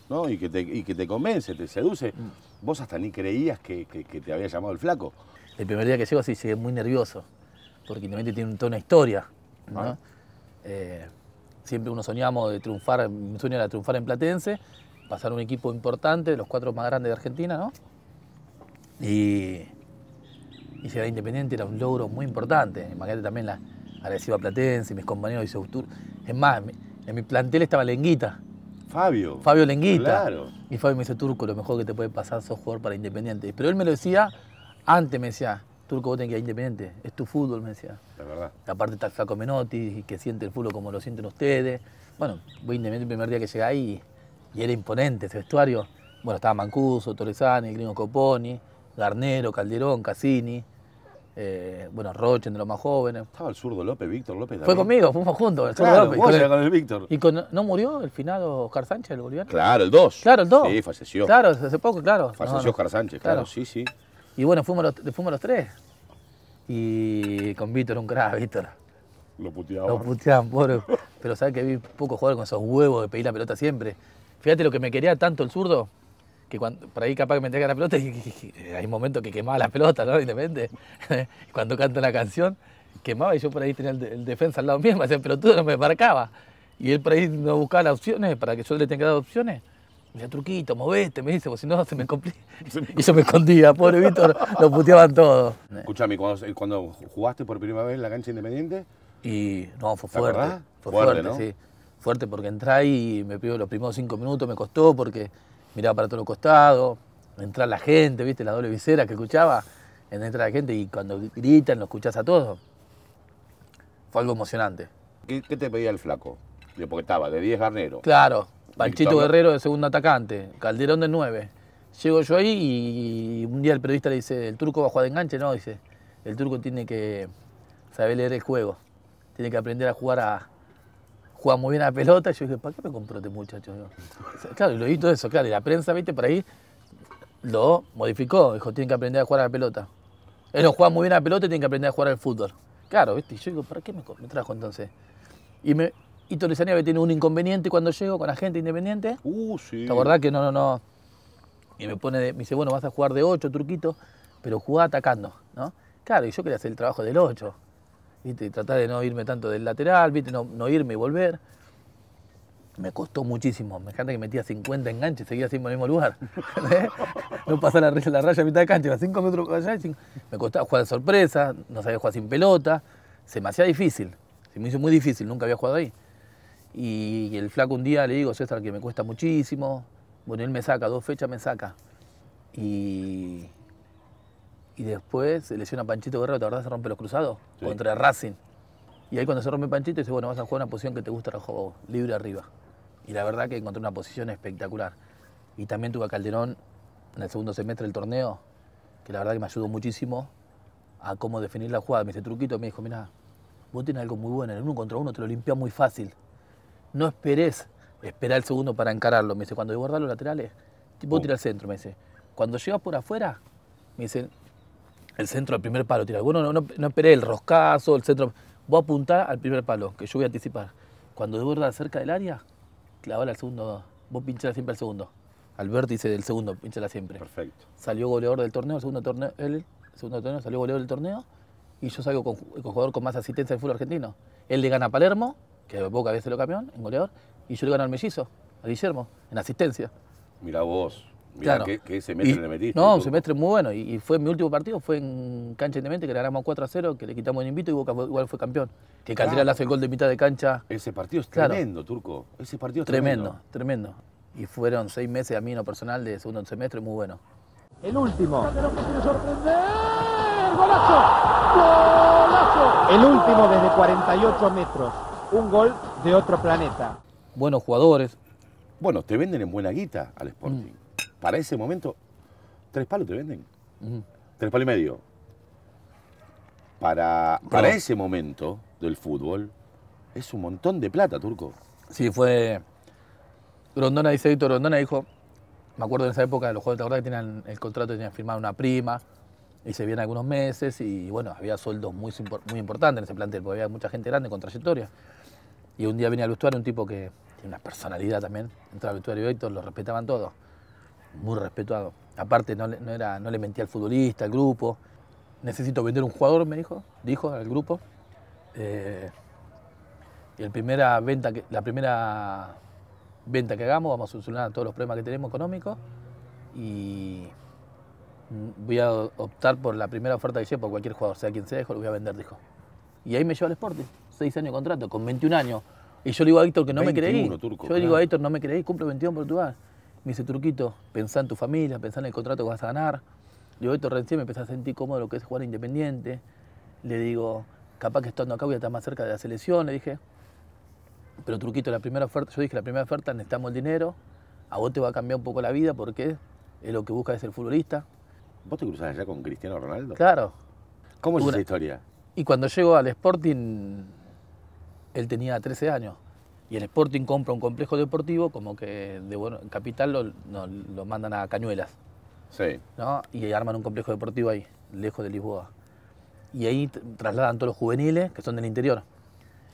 ¿No? Y que te, que te convence, te seduce. Mm. Vos hasta ni creías que, te había llamado el flaco. El primer día que llego sí, llegué muy nervioso. Porque Independiente tiene toda una historia. ¿no? Ah. Eh, Siempre uno soñamos de triunfar, mi sueño era triunfar en Platense, pasar un equipo importante, de los cuatro más grandes de Argentina, ¿no? Y, y llegar Independiente era un logro muy importante. Imagínate también la a Platense, mis compañeros de Es más, en mi plantel estaba Lenguita. Fabio. Fabio Lenguita. Claro. Y Fabio me dice, Turco, lo mejor que te puede pasar sos jugador para Independiente. Pero él me lo decía, antes me decía, Turco, vos tenés que ir independiente, es tu fútbol, me decía. La verdad. Aparte está Flaco Menotti, que siente el fútbol como lo sienten ustedes. Bueno, voy independiente el primer día que llegué ahí y, era imponente ese vestuario. Bueno, estaba Mancuso, Torresani, el Coponi, Garnero, Calderón, Cassini. Eh, bueno, Rochen de los más jóvenes. Estaba el zurdo López, Víctor López. Fue conmigo, fuimos juntos, el zurdo López. con, el, con el Víctor. ¿Y no murió el finado Oscar Sánchez, el boliviano? Claro, el 2. Claro, el 2. Sí, falleció. Claro, hace poco, claro. Falleció Jar Sánchez, claro, sí, sí. Y bueno, fuimos los, los tres. Y con Víctor, un crack, Víctor. Lo puteaban. Lo puteaban, pobre. Pero sabes que vi poco jugar con esos huevos de pedir la pelota siempre. Fíjate lo que me quería tanto el zurdo, que cuando, por ahí capaz que me entrega la pelota [LAUGHS] y, hay hay momentos que quemaba la pelota, ¿no? Y [LAUGHS] cuando canta la canción, quemaba y yo por ahí tenía el, defensa al lado mío, me hacía pelotudo, no me marcaba. Y él por ahí no buscaba las opciones para que yo le tenga dado opciones. Me decía, truquito, movete, me dice, porque si no se me complica. [LAUGHS] Y yo me escondía, pobre Víctor, lo puteaban todo. Escuchame, cuando, cuando jugaste por primera vez en la cancha independiente. Y no, fue fuerte. fue fuerte, sí. Fuerte porque entré y me pido los primeros cinco minutos, me costó porque miraba para todos los costados, entrar la gente, viste, la doble visera que escuchaba, entra la gente y cuando gritan lo escuchas a todos. Fue algo emocionante. ¿Qué, te pedía el flaco? Porque estaba de 10 garneros. Claro, Panchito Guerrero de segundo atacante, Calderón de 9. Llego yo ahí y un día el periodista le dice, ¿el turco va a jugar de enganche? No, dice, el turco tiene que saber leer el juego, tiene que aprender a jugar a... jugar muy bien a la pelota, y yo dije, ¿para qué me compró este muchacho? claro, y lo hizo eso, claro, y la prensa, viste, por ahí lo modificó, dijo, tiene que aprender a jugar a la pelota. Él no juega muy bien a la pelota y tiene que aprender a jugar al fútbol. Claro, viste, y yo digo, ¿para qué me, me trajo entonces? Y me, y Torresani había tenido un inconveniente cuando llego con la gente independiente. Uh, sí. ¿Te acordás que no, no, no? Y me pone, me dice, bueno, vas a jugar de ocho, truquito, pero jugá atacando, ¿no? Claro, y yo quería hacer el trabajo del 8, ¿viste? Y tratar de no irme tanto del lateral, ¿viste? No, irme y volver. Me costó muchísimo. Me encanta que metía 50 enganches, seguía siempre en el mismo lugar. [LAUGHS] ¿eh? no pasaba la, raya a mitad de cancha, iba 5 metros allá. Y cinco. Me costaba jugar de sorpresa, no sabía jugar sin pelota. Se me hacía difícil. Se me hizo muy difícil, nunca había jugado ahí. Y el flaco un día le digo, César, que me cuesta muchísimo. Bueno, él me saca, dos fechas me saca. Y, y después se lesiona Panchito Guerrero, la verdad Se rompe los cruzados contra Racing. Y ahí cuando se rompe Panchito, dice, bueno, vas a jugar una posición que te gusta, juego libre arriba. Y la verdad que encontré una posición espectacular. Y también tuve a Calderón en el segundo semestre del torneo, que la verdad que me ayudó muchísimo a cómo definir la jugada. Me dice, truquito, me dijo, mira, vos tenés algo muy bueno, en el uno contra uno te lo limpia muy fácil no esperes esperar el segundo para encararlo. Me dice, cuando guardar los laterales, vos uh. Oh. al centro, me dice. Cuando llegas por afuera, me dice, el centro al primer palo Tira. Bueno, no, no, esperé el roscazo, el centro. Vos apuntar al primer palo, que yo voy a anticipar. Cuando desborda cerca del área, clavala al segundo. Vos pinchala siempre al segundo. Al vértice del segundo, pinchala siempre. Perfecto. Salió goleador del torneo, el segundo torneo, el segundo torneo salió goleador del torneo. Y yo salgo con, jugador con más asistencia del fútbol argentino. Él le gana a Palermo, que Boca había lo campeón, en goleador, y yo le gané al mellizo, a Guillermo, en asistencia. mira vos, mirá qué, semestre le metiste. No, un semestre muy bueno, y, fue mi último partido, fue en cancha de mente que le ganamos 4 a 0, que le quitamos el invito y Boca igual fue campeón. Que claro. le hace el gol de mitad de cancha. Ese partido es tremendo, Turco, ese partido es tremendo. Tremendo, Y fueron seis meses a mí en lo personal de segundo semestre, muy bueno. El último. ¡Golazo! El último desde 48 metros un gol de otro planeta. Buenos jugadores. Bueno, te venden en buena guita al Sporting. Mm. Para ese momento, tres palos te venden. Tres palos y medio. Para, para ese momento del fútbol, es un montón de plata, Turco. Sí, fue. Rondona, dice Víctor Rondona, dijo. Me acuerdo en esa época de los jugadores, de que tenían el contrato, tenían firmado una prima y se viene algunos meses y bueno, había sueldos muy, muy importantes en ese plantel, porque había mucha gente grande con trayectoria. Y un día venía al vestuario un tipo que tiene una personalidad también, Entró al vestuario Héctor, lo respetaban todos, muy respetado. Aparte no le, no, era, no le mentía al futbolista, al grupo. Necesito vender un jugador, me dijo, dijo al grupo. Eh, y primera venta que, la primera venta que hagamos, vamos a solucionar todos los problemas que tenemos económicos y voy a optar por la primera oferta que hice por cualquier jugador, sea quien sea, lo voy a vender, dijo. Y ahí me llevó al Sporting seis años de contrato, con 21 años. Y yo le digo a Víctor que no me creí. yo le digo a Víctor, no me creí, cumple 21 Portugal. Me dice, truquito pensá en tu familia, pensá en el contrato que vas a ganar. Le digo, Víctor, recién me empecé a sentir cómodo lo que es jugar independiente. Le digo, capaz que estando acá voy a estar más cerca de la selección, le dije. Pero Truquito, la primera oferta, yo dije, la primera oferta necesitamos el dinero, a vos te va a cambiar un poco la vida porque es lo que busca es ser futbolista. ¿Vos te cruzás allá con Cristiano Ronaldo? Claro. ¿Cómo es esa historia? Y cuando llego al Sporting, él tenía 13 años y el Sporting compra un complejo deportivo, como que de bueno, Capital lo, mandan a Cañuelas. Sí. ¿no? Y arman un complejo deportivo ahí, lejos de Lisboa. Y ahí trasladan todos los juveniles que son del interior.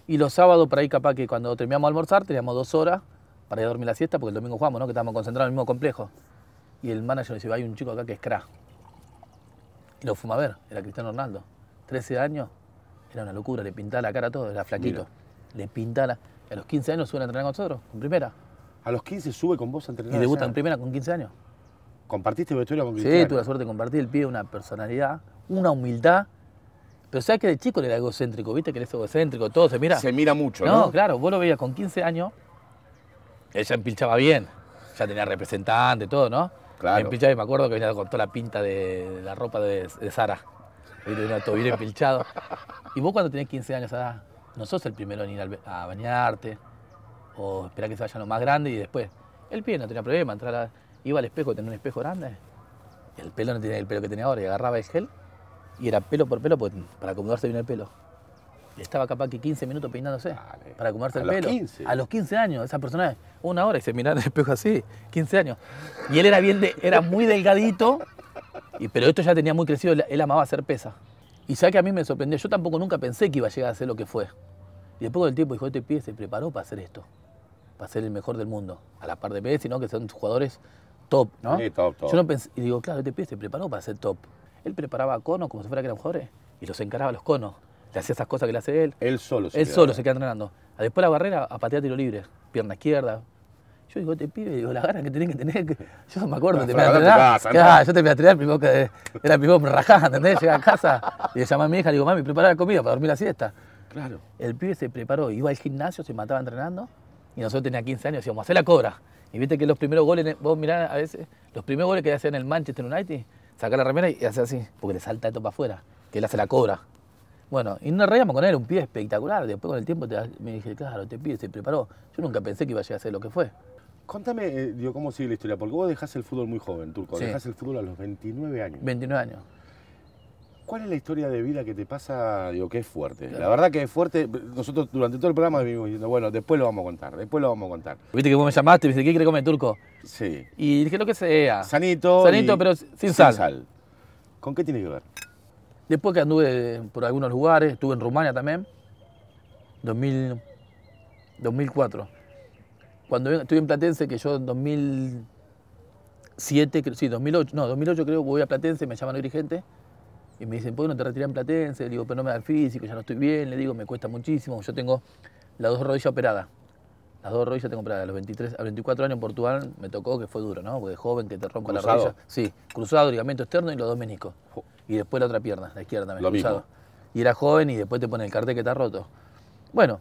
Y los sábados, por ahí capaz que cuando terminamos de almorzar, teníamos dos horas para ir a dormir la siesta, porque el domingo jugamos, ¿no? Que estábamos concentrados en el mismo complejo. Y el manager dice, hay un chico acá que es crack. Y lo fuma a ver, era Cristiano Ronaldo. 13 años, era una locura, le pintaba la cara todo, era flaquito le pintan. A los 15 años suben a entrenar con nosotros, con primera. A los 15 sube con vos a entrenar. Y debutan en primera con 15 años. ¿Compartiste vestuario con años? Sí, tuve la suerte de compartir. El pie, una personalidad, una humildad. Pero sabes que de chico le era egocéntrico, ¿viste? Que eres egocéntrico, todo se mira. Se mira mucho, ¿no? No, claro, vos lo veías con 15 años, ella empilchaba bien. Ya tenía representante, todo, ¿no? Claro. Empilchaba y me acuerdo que venía con toda la pinta de, la ropa de, de Sara. tenía todo bien empilchado. Y vos cuando tenés 15 años, Sara, no sos el primero en ir a bañarte o esperar que se vaya lo más grande y después. El pie no tenía problema, entrar iba al espejo, tenía un espejo grande. El pelo no tenía el pelo que tenía ahora y agarraba el gel y era pelo por pelo pues, para acomodarse bien el pelo. Estaba capaz que 15 minutos peinándose para acomodarse el pelo. A los 15 años, esa persona, una hora y se miraba en el espejo así, 15 años. Y él era bien era muy delgadito, y, pero esto ya tenía muy crecido, él amaba hacer pesa. Y sabe que a mí me sorprendió, yo tampoco nunca pensé que iba a llegar a ser lo que fue. Y después del tiempo dijo, este pie se preparó para hacer esto, para ser el mejor del mundo. A la par de Messi, ¿no? Que son jugadores top, ¿no? Sí, top, top. Yo no pensé, y digo, claro, este pie se preparó para ser top. Él preparaba conos como si fuera que eran jugadores y los encaraba a los conos. Le hacía esas cosas que le hace él. Él solo Él solo se queda entrenando. Después la barrera a patear tiro libre, pierna izquierda, yo digo, te este pibe, digo, las ganas que tenés que tener. yo Yo me acuerdo, no, te me Yo te a entrenar, primero que era primero me ¿entendés? Llegué a casa y le llamé a mi hija, le digo, mami, prepara la comida para dormir la siesta. Claro. El pibe se preparó, iba al gimnasio, se mataba entrenando y nosotros teníamos 15 años, decíamos, hacer la cobra. Y viste que los primeros goles, vos mirá a veces, los primeros goles que hacían en el Manchester United, saca la remera y hace así, porque le salta esto para afuera, que él hace la cobra. Bueno, y nos reíamos con él, un pie espectacular. Después con el tiempo me dije, claro, te este pibe se preparó. Yo nunca pensé que iba a llegar a hacer lo que fue. Contame, eh, digo, cómo sigue la historia, porque vos dejás el fútbol muy joven, Turco, dejás el fútbol a los 29 años. 29 años. ¿Cuál es la historia de vida que te pasa? Digo, que es fuerte. La verdad que es fuerte. Nosotros durante todo el programa vivimos diciendo, bueno, después lo vamos a contar, después lo vamos a contar. Viste que vos me llamaste y me dijiste, ¿qué quiere comer turco? Sí. Y dije, lo que sea. Sanito. Sanito, pero sin sal. ¿Con qué tiene que ver? Después que anduve por algunos lugares, estuve en Rumania también, 2000, 2004 cuando estuve en Platense, que yo en 2007, sí, 2008, no, 2008 creo voy a Platense, me llaman dirigente y me dicen, ¿por qué no te retiras en Platense? Le digo, pero no me da el físico, ya no estoy bien, le digo, me cuesta muchísimo, yo tengo las dos rodillas operadas. Las dos rodillas tengo operadas, a los 23, a 24 años en Portugal me tocó, que fue duro, ¿no? Porque de joven que te rompo la rodilla. Sí, cruzado, ligamento externo y los dos meniscos. Y después la otra pierna, la izquierda también, Lo cruzado. Y era joven y después te pone el cartel que está roto. Bueno,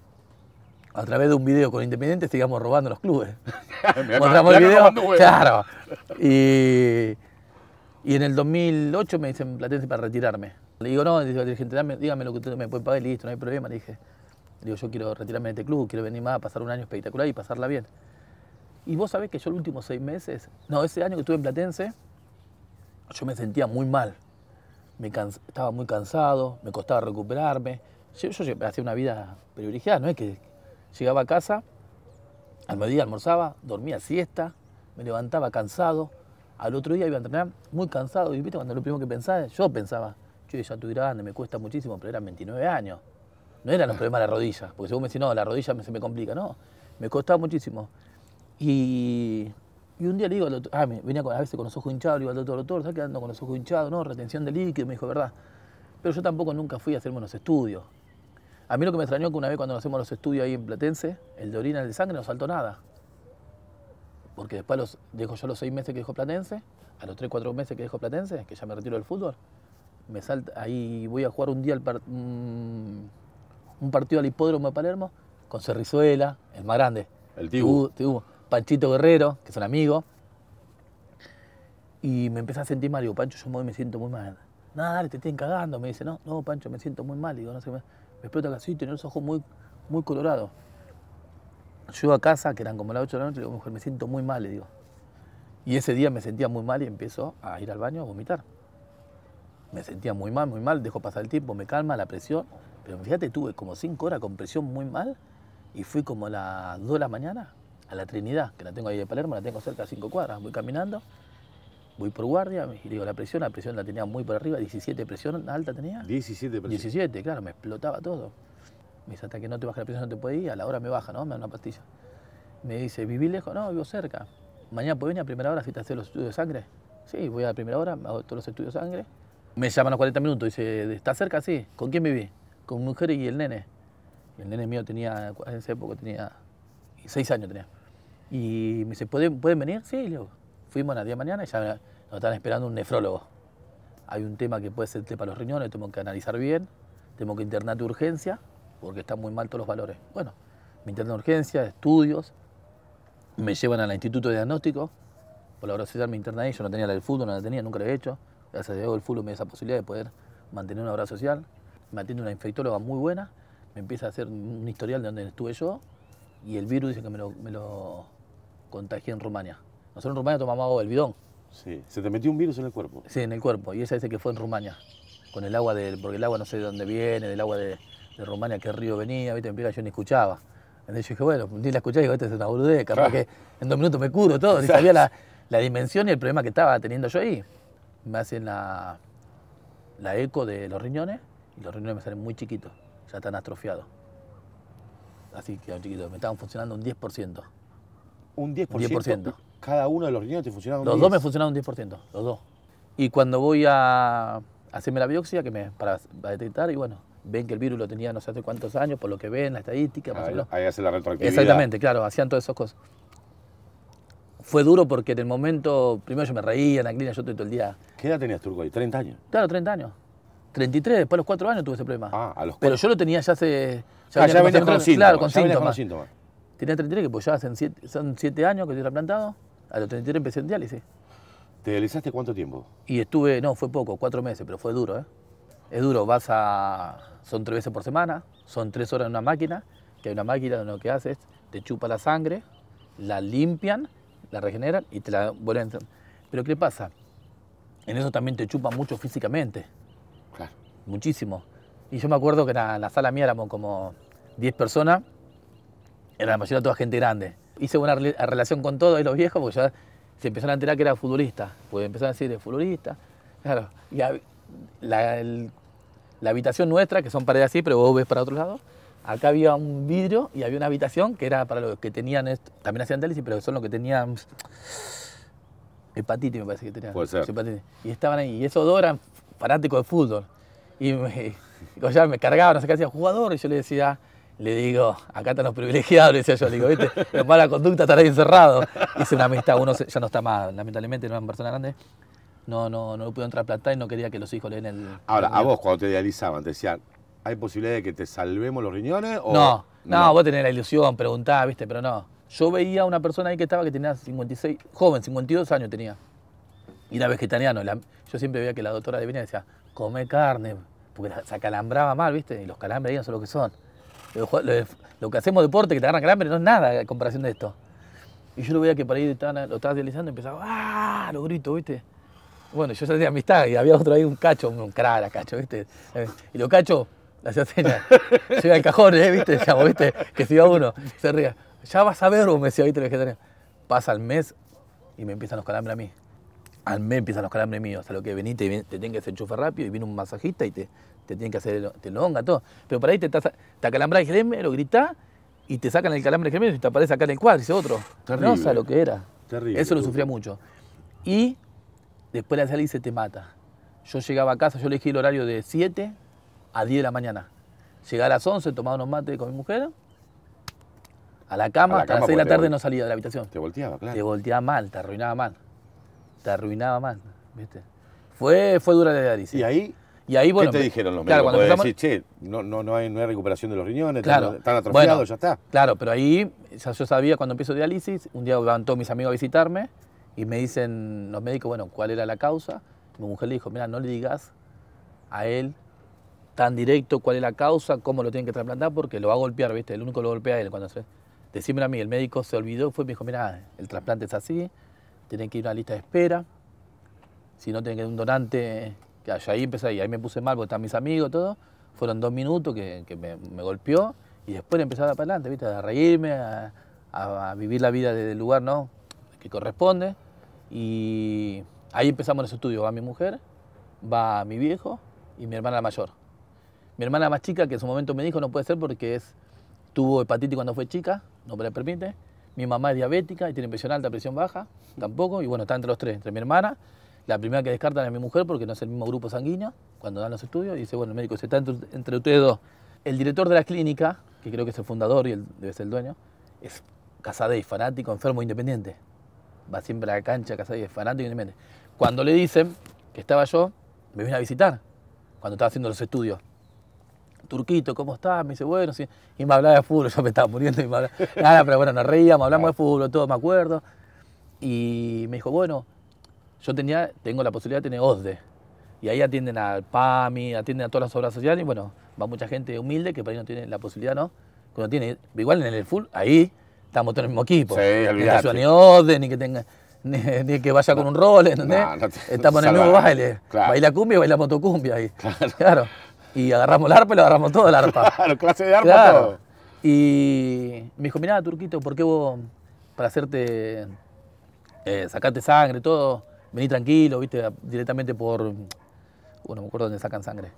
a través de un video con Independiente sigamos robando los clubes. [LAUGHS] Mostramos el video. claro. Y, en el 2008 me dicen Platense para retirarme. Le digo, no, dice dirigente, dígame lo que usted me puede pagar y listo, no hay problema. Le dije, digo, yo quiero retirarme de este club, quiero venir más, pasar un año espectacular y pasarla bien. Y vos sabés que yo los últimos seis meses, no, ese año que estuve en Platense, yo me sentía muy mal. estaba muy cansado, me costaba recuperarme. Yo, yo hacía una vida privilegiada, no es que Llegaba a casa, al mediodía almorzaba, dormía siesta, me levantaba cansado. Al otro día iba a entrenar muy cansado y viste cuando lo primero que pensaba, yo pensaba, yo ya estoy grande, me cuesta muchísimo, pero eran 29 años. No eran los problemas de la rodilla, porque según me decís, no, la rodilla se me complica, no, me costaba muchísimo. Y, un día le digo al doctor, ah, venía a veces con los ojos hinchados, le digo al doctor, doctor, qué quedando con los ojos hinchados? No, retención de líquido, me dijo, ¿verdad? Pero yo tampoco nunca fui a hacerme unos estudios. A mí lo que me extrañó que una vez cuando hacemos los estudios ahí en Platense, el de orina el de sangre no saltó nada. Porque después los, dejo yo los seis meses que dejo Platense, a los tres, cuatro meses que dejo Platense, que ya me retiro del fútbol, me salta, ahí voy a jugar un día un partido al hipódromo de Palermo con Cerrizuela, el más grande. El tío. Panchito Guerrero, que es un amigo. Y me empecé a sentir mal, digo, Pancho, yo me siento muy mal nada, dale, te estén cagando, me dice, no, no, Pancho, me siento muy mal, digo, no sé, me, explota el casito, tenía los ojos muy, muy colorados. Llego a casa, que eran como las 8 de la noche, digo, mujer, me siento muy mal, le digo. Y ese día me sentía muy mal y empezó a ir al baño a vomitar. Me sentía muy mal, muy mal, dejo pasar el tiempo, me calma la presión, pero fíjate, tuve como 5 horas con presión muy mal y fui como a las 2 de la mañana a la Trinidad, que la tengo ahí de Palermo, la tengo cerca de 5 cuadras, voy caminando voy por guardia, y le digo la presión, la presión la tenía muy por arriba, 17 presión alta tenía. 17 presión. 17, claro, me explotaba todo. Me dice, hasta que no te bajas la presión no te puede ir, a la hora me baja, ¿no? Me da una pastilla. Me dice, ¿viví lejos? No, vivo cerca. Mañana puedo venir a primera hora si te haces los estudios de sangre. Sí, voy a la primera hora, hago todos los estudios de sangre. Me llaman a los 40 minutos, dice, está cerca? Sí. ¿Con quién viví? Con mi mujer y el nene. el nene mío tenía, en esa época tenía, 6 años tenía. Y me dice, ¿pueden, ¿pueden venir? Sí, le digo. Fuimos a la día de mañana y ya nos están esperando un nefrólogo. Hay un tema que puede ser para los riñones, tengo que analizar bien, tengo que internar de urgencia, porque están muy mal todos los valores. Bueno, me internan de urgencia, estudios, me llevan al instituto de diagnóstico, por la hora me internan ahí, yo no tenía la del fútbol, no la tenía, nunca la he hecho. Gracias a Dios el fútbol me da esa posibilidad de poder mantener una obra social. Me atiende una infectóloga muy buena, me empieza a hacer un historial de donde estuve yo y el virus dice que me lo, me lo contagié en Rumania. Nosotros en Rumania tomamos agua del bidón. Sí. ¿Se te metió un virus en el cuerpo? Sí, en el cuerpo. Y esa dice que fue en Rumania. Con el agua del. Porque el agua no sé de dónde viene, del agua de, Rumania, qué río venía, ¿viste? En yo ni escuchaba. Entonces yo dije, bueno, día la escuché, digo, esta es una boludez, capaz que en dos minutos me curo todo. [LAUGHS] Había sabía la, dimensión y el problema que estaba teniendo yo ahí. Me hacen la, la eco de los riñones y los riñones me salen muy chiquitos, ya están atrofiados. Así que chiquitos, me estaban funcionando un 10%. ¿Un 10%? Un 10% cada uno de los riñones te funcionaba un 10. Los dos me funcionaban un 10%, los dos. Y cuando voy a hacerme la biopsia, que me, para, detectar, y bueno, ven que el virus lo tenía no sé hace cuántos años, por lo que ven, la estadística. Ahí, más o menos. ahí hace la retroactividad. Exactamente, claro, hacían todas esas cosas. Fue duro porque en el momento, primero yo me reía en la clínica, yo estoy todo el día. ¿Qué edad tenías, Turco, ahí? ¿30 años? Claro, 30 años. 33, después de los 4 años tuve ese problema. Ah, a los 4. Pero yo lo tenía ya hace... Ya ah, ya con, síntomas. Claro, con síntomas. Tenía 33, que pues ya hacen son 7 años que estoy replantado a los 33 empecé en diálisis. ¿Te dializaste cuánto tiempo? Y estuve, no, fue poco, cuatro meses, pero fue duro, ¿eh? Es duro, vas a. Son tres veces por semana, son tres horas en una máquina, que hay una máquina donde lo que haces, te chupa la sangre, la limpian, la regeneran y te la vuelven. Pero ¿qué pasa? En eso también te chupa mucho físicamente. Claro. Muchísimo. Y yo me acuerdo que en la, sala mía éramos como 10 personas, era la mayoría toda gente grande hice una relación con todos los viejos porque ya se empezaron a enterar que era futbolista. Pues empezaron a decir, es futbolista. Claro. Y la, habitación nuestra, que son paredes así, pero vos ves para otro lado, acá había un vidrio y había una habitación que era para los que tenían, también hacían análisis, pero son los que tenían hepatitis, me parece que tenían. Puede ser. Y estaban ahí. Y esos dos eran fanáticos de fútbol. Y me, ya [LAUGHS] me cargaban, no sé qué hacía, jugador. Y yo le decía, le digo, acá están los privilegiados, decía yo, le digo, viste, la mala conducta estar ahí encerrado. Hice una amistad, uno ya no está más, lamentablemente, no es una persona grande. No, no, no pudo entrar a plantar y no quería que los hijos le den el. Ahora, a vos cuando te idealizaban, te decían, ¿hay posibilidad de que te salvemos los riñones? No, no, vos tenés la ilusión, preguntaba viste, pero no. Yo veía a una persona ahí que estaba que tenía 56, joven, 52 años tenía. Y era vegetariano. yo siempre veía que la doctora de venía decía, come carne, porque se acalambraba mal, viste, y los calambres ahí no son lo que son. Lo, que hacemos deporte, que te agarran calambre no es nada en comparación de esto. Y yo lo veía que por ahí lo estabas realizando y empezaba, ¡ah! lo grito, ¿viste? Bueno, yo ya tenía amistad y había otro ahí, un cacho, un crara cacho, ¿viste? Y lo cacho, la hacía señas. Se [LAUGHS] al cajón, ¿eh? ¿Viste? Llamo, ¿viste? Que si iba uno, se ría. Ya vas a ver, vos me decía, ¿viste? que vegetariano. Pasa el mes y me empiezan los calambres a mí. Al mes empiezan los calambres míos, a lo que venís, te, te tienen que desenchufar rápido y viene un masajista y te, te tienen que hacer, el, longa, todo. Pero para ahí te, acalambrás el el gemelo, gritás y te sacan el calambre gemelo y te aparece acá en el dice otro. Terrible. No lo que era. Terrible. Eso lo sufría mucho. Y después la salida se te mata. Yo llegaba a casa, yo elegí el horario de 7 a 10 de la mañana. Llegaba a las 11, tomaba unos mates con mi mujer, a la cama, a las 6 de la tarde no salía de la habitación. Te volteaba, claro. Te volteaba mal, te arruinaba mal te arruinaba más, ¿viste? Fue, fue dura la diálisis. ¿Y ahí? Y ahí, ¿Qué te dijeron los claro, médicos? Cuando che, no, hay, recuperación de los riñones, claro, están atrofiados, ya está. Claro, pero ahí yo sabía cuando empiezo diálisis, un día van mis amigos a visitarme y me dicen los médicos, bueno, ¿cuál era la causa? Mi mujer le dijo, mira, no le digas a él tan directo cuál es la causa, cómo lo tienen que trasplantar, porque lo va a golpear, ¿viste? El único lo golpea a él cuando se... Decímelo a mí, el médico se olvidó, fue y me dijo, mira, el trasplante es así, tienen que ir a una lista de espera, si no tienen que ir un donante, que ahí empecé, y ahí me puse mal porque están mis amigos, todo, fueron dos minutos que, me, golpeó y después empezaba para adelante, ¿viste? a reírme, a, vivir la vida desde el lugar ¿no? que corresponde y ahí empezamos los estudios, va mi mujer, va mi viejo y mi hermana mayor. Mi hermana más chica que en su momento me dijo no puede ser porque es, tuvo hepatitis cuando fue chica, no me la permite, mi mamá es diabética y tiene presión alta, presión baja, tampoco. Y bueno, está entre los tres, entre mi hermana. La primera que descartan es mi mujer porque no es el mismo grupo sanguíneo. Cuando dan los estudios, y dice, bueno, el médico se está entre, ustedes dos. El director de la clínica, que creo que es el fundador y el, debe ser el dueño, es y fanático, enfermo, independiente. Va siempre a la cancha, Casadei, es fanático, independiente. Cuando le dicen que estaba yo, me viene a visitar cuando estaba haciendo los estudios. Turquito, ¿cómo estás? Me dice, bueno, sí. Y me hablaba de fútbol, [LAUGHS] yo me estaba muriendo y me hablaba. Nada, pero bueno, nos reíamos, hablamos de fútbol, todo, me acuerdo. Y me dijo, bueno, yo tenía, tengo la posibilidad de tener OSDE. Y ahí atienden al PAMI, atienden a todas las obras sociales y bueno, va mucha gente humilde que por ahí no tiene la posibilidad, ¿no? cuando tiene, igual en el full, ahí estamos todos en el mismo equipo. Sí, No ni OSDE, ni que tenga. [LAUGHS] Ni, ni, que vaya con un rol, No, Estamos en el nuevo baile. Baila cumbia, baila motocumbia ahí. Claro. claro. Y agarramos el arpa y lo agarramos todo el arpa. [LAUGHS] Claro, clase de arpa todo. Y me dijo, mirá, Turquito, ¿por qué vos, para hacerte, eh, sacarte sangre todo, vení tranquilo, viste, directamente por, bueno, me acuerdo dónde sacan sangre.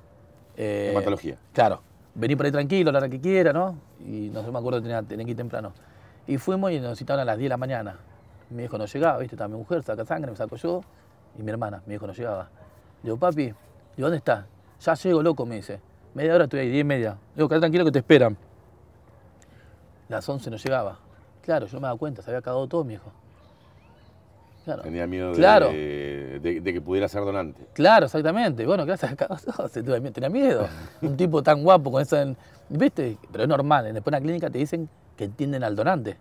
Eh, Hematología. Claro, vení por ahí tranquilo, a la hora que quiera, ¿no? Y no sé, me acuerdo, tenía, tener que ir temprano. Y fuimos y nos citaron a las 10 de la mañana. Mi hijo no llegaba, viste, estaba mi mujer, saca sangre, me saco yo, y mi hermana, mi hijo no llegaba. Le digo, papi, y ¿dónde está? Ya llego, loco, me dice. Media hora estoy ahí, diez y media. Digo, quedá tranquilo que te esperan. Las once no llegaba. Claro, yo me daba cuenta, se había acabado todo, mi hijo. Claro. Tenía miedo de, que pudiera ser donante. Claro, exactamente. Bueno, gracias a [LAUGHS] tenía miedo. Un tipo tan guapo con esa... ¿Viste? Pero es normal, después en la clínica te dicen que entienden al donante.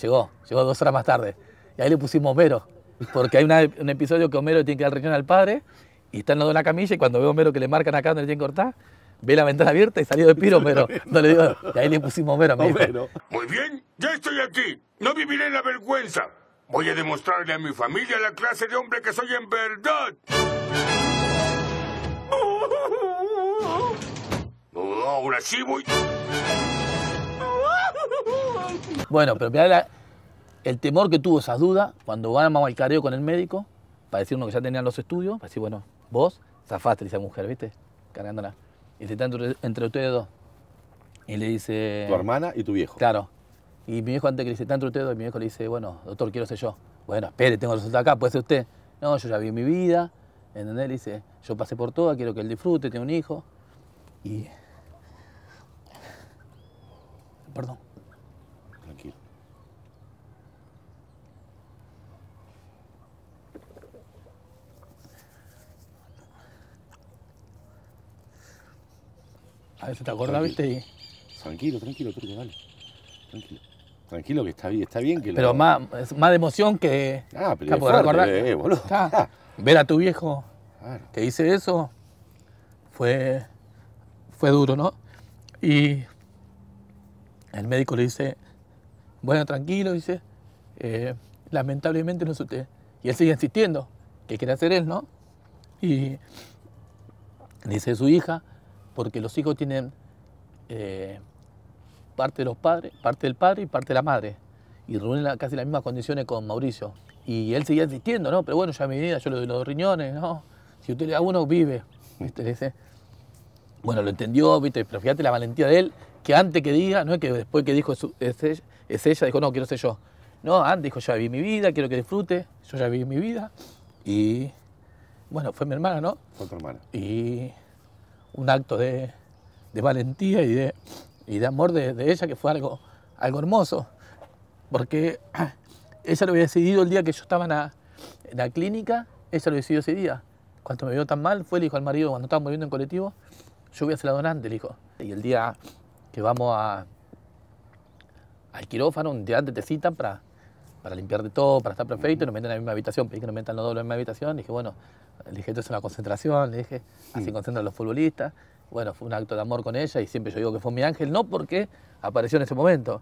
Llegó, llegó dos horas más tarde. Y ahí le pusimos Homero, porque hay un episodio que Homero tiene que dar región al padre y está al lado de la camilla y cuando veo a Homero que le marcan acá donde le tienen cortar, ve la ventana abierta y salió de piro pero No le digo, y ahí le pusimos Homero, me dijo. Muy bien, ya estoy aquí. No viviré en la vergüenza. Voy a demostrarle a mi familia la clase de hombre que soy en verdad. Ahora sí voy. Bueno, pero mira el temor que tuvo esas dudas cuando van a careo con el médico, para decir uno que ya tenía los estudios, así bueno, vos zafaste, le dice mujer, ¿viste? Cargándola. Y se está entre, ustedes dos. Y le dice... Tu hermana y tu viejo. Claro. Y mi viejo antes que le dice, está entre ustedes dos, y mi viejo le dice, bueno, doctor, quiero ser yo. Bueno, espere, tengo el resultado acá, puede ser usted. No, yo ya vi mi vida, ¿entendés? Le dice, yo pasé por toda, quiero que él disfrute, tiene un hijo. Y... Perdón. A si te acordás, viste, y... Tranquilo, tranquilo, creo Tranquilo. Tranquilo que está bien, está bien Pero más, de emoción que. Ah, pero es eh, boludo. [LAUGHS] ver a tu viejo que dice eso fue, fue duro, ¿no? Y el médico le dice, bueno, tranquilo, dice, eh, lamentablemente no es usted. Y él sigue insistiendo, que quiere hacer él, ¿no? Y dice su hija, porque los hijos tienen eh, parte de los padres, parte del padre y parte de la madre, y reúnen casi las mismas condiciones con Mauricio. Y él seguía insistiendo, ¿no? Pero bueno, ya mi vida, yo lo de los riñones, ¿no? Si usted le da uno, vive. dice. Bueno, lo entendió, ¿viste? Pero fíjate la valentía de él, que antes que diga, no es que después que dijo es, es ella dijo, no, quiero ser yo. No, antes dijo, ya viví mi vida, quiero que disfrute, yo ya viví mi vida. Y bueno, fue mi hermana, ¿no? Fue tu hermana. Y un acto de, valentía y de, de amor de, ella, que fue algo, algo hermoso, porque [CLEARS THROAT] ella lo había decidido el día que yo estaba en la, clínica, ella lo decidió ese día. Cuando me vio tan mal, fue, el hijo al marido, cuando estábamos viviendo en colectivo, yo voy a ser la donante, le dijo. Y el día que vamos a, al quirófano, un día antes te citan para, para limpiar de todo, para estar perfecto, y nos meten en la misma habitación, pedí que nos metan los dos en la misma habitación, y dije, bueno, le dije, esto es una concentración, le dije, así mm. concentran los futbolistas. Bueno, fue un acto de amor con ella y siempre yo digo que fue mi ángel, no porque apareció en ese momento,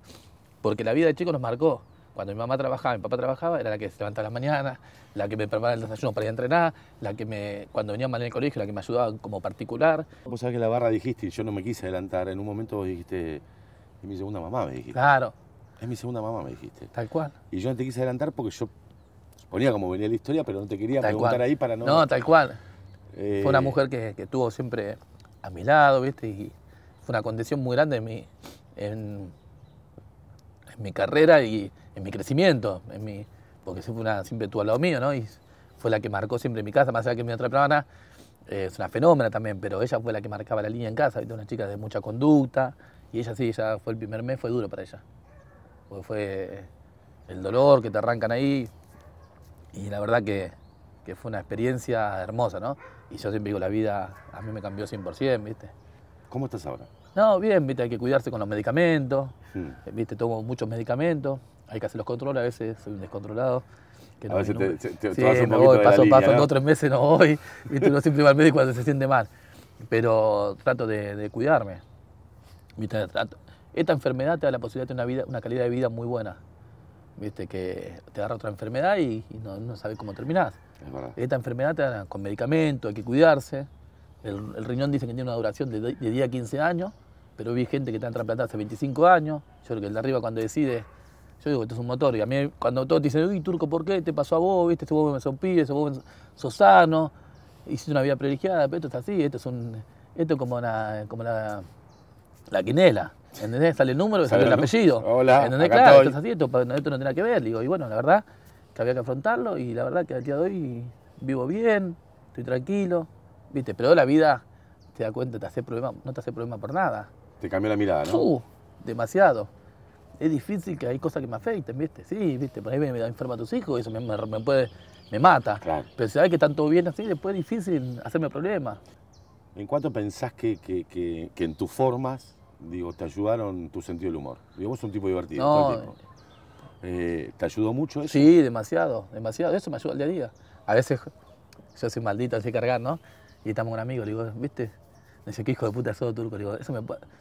porque la vida de chico nos marcó. Cuando mi mamá trabajaba, mi papá trabajaba, era la que se levantaba las mañanas, la que me preparaba el desayuno para ir a entrenar, la que me, cuando venía mal en el colegio, la que me ayudaba como particular. Vos sabés que la barra dijiste, yo no me quise adelantar, en un momento vos dijiste, es mi segunda mamá, me dijiste. Claro. Es mi segunda mamá, me dijiste. Tal cual. Y yo no te quise adelantar porque yo ponía como venía la historia, pero no te quería preguntar ahí para no. No, tal cual. Eh, fue una mujer que, estuvo siempre a mi lado, ¿viste? Y fue una condición muy grande en mi, en, mi carrera y en mi crecimiento, en mi, porque siempre, una, estuvo al lado mío, ¿no? Y fue la que marcó siempre mi casa, más allá que mi otra hermana eh, es una fenómena también, pero ella fue la que marcaba la línea en casa, ¿viste? Una chica de mucha conducta, y ella sí, ya fue el primer mes, fue duro para ella. Porque fue el dolor que te arrancan ahí, y la verdad que, que, fue una experiencia hermosa, ¿no? Y yo siempre digo, la vida a mí me cambió 100%, ¿viste? ¿Cómo estás ahora? No, bien, ¿viste? Hay que cuidarse con los medicamentos, eh, ¿viste? Tomo muchos medicamentos, hay que hacer los controles, a veces soy un descontrolado. Que a no, veces te, un poquito voy, de paso a paso, dos o tres meses no voy, ¿viste? no siempre va al médico cuando se siente mal. Pero trato de, de cuidarme, ¿viste? Esta enfermedad te da la posibilidad de tener una, vida, una calidad de vida muy buena viste que te agarra otra enfermedad y, no, sabes cómo terminás. Esta enfermedad te da con medicamento, hay que cuidarse. El, riñón dice que tiene una duración de, 10 a 15 años, pero vi gente que está han trasplantado hace 25 años. Yo creo que el de arriba cuando decide, yo digo esto es un motor. Y a mí cuando todos dicen, uy, Turco, ¿por qué te pasó a vos? ¿Viste? estuvo vos sos pibes si vos sos sano, hiciste una vida privilegiada, pero esto es así, esto es un... Esto como, una, como la, la quinela. ¿Entendés? Sale el número y sale, el apellido. Hola. ¿Entendés? Acá claro, estás así, esto, no, tiene nada que ver. y bueno, la verdad que había que afrontarlo y la verdad que al día de hoy vivo bien, estoy tranquilo, ¿viste? Pero la vida te da cuenta, te hace problema, no te hace problema por nada. Te cambió la mirada, ¿no? Uh, demasiado. Es difícil que hay cosas que me afecten, ¿viste? Sí, ¿viste? Por ahí me, da enferma a tus hijos, y eso me, puede, me mata. Pero si sabes que están todo bien así, después es difícil hacerme problemas. ¿En cuánto pensás que en tus formas digo, te ayudaron tu sentido del humor. Digo, vos sos un tipo divertido. todo eh. Eh, ¿Te ayudó mucho eso? Sí, demasiado, demasiado. Eso me ayuda al día a día. A veces yo soy maldito, así cargar, ¿no? Y estamos con un amigo, le digo, ¿viste? Me dice, qué hijo de puta todo turco. Le digo, eso me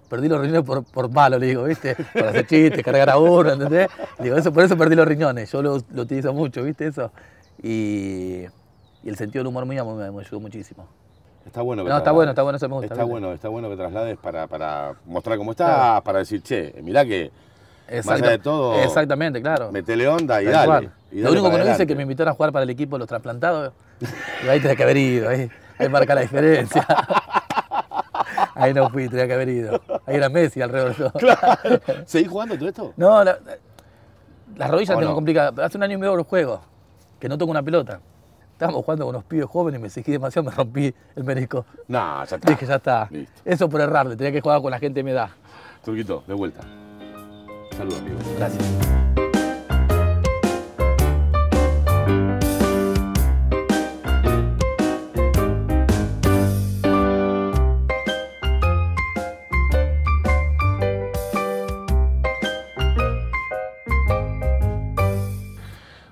perdí los riñones por, malo, le digo, ¿viste? Para hacer chistes, cargar a uno, ¿entendés? digo, eso, por eso perdí los riñones. Yo lo, utilizo mucho, ¿viste? Eso. Y, y el sentido del humor mío me ayudó muchísimo. Está bueno que No, está bueno, está bueno, me gusta. Está bueno, está bueno que traslades para, para mostrar cómo estás, para decir, che, mirá que más de todo. Exactamente, claro. Metele onda y dale, Lo único que no dice es que me invitaron a jugar para el equipo de los trasplantados. Y ahí tenía que haber ido, ahí, ahí marca la diferencia. [LAUGHS] Ahí no fui, tenía que haber ido. Ahí era Messi alrededor de todo. Claro. ¿Seguís jugando tú esto? No, las rodillas tengo complicadas. Hace un año y medio los juegos, que no toco una pelota. Estábamos jugando con unos pibes jóvenes, y me seguí demasiado, me rompí el médico No, ya está. Dije, ya está. Eso por errarle, tenía que jugar con la gente de mi edad. Turquito, de vuelta. Saludos, amigo. Gracias.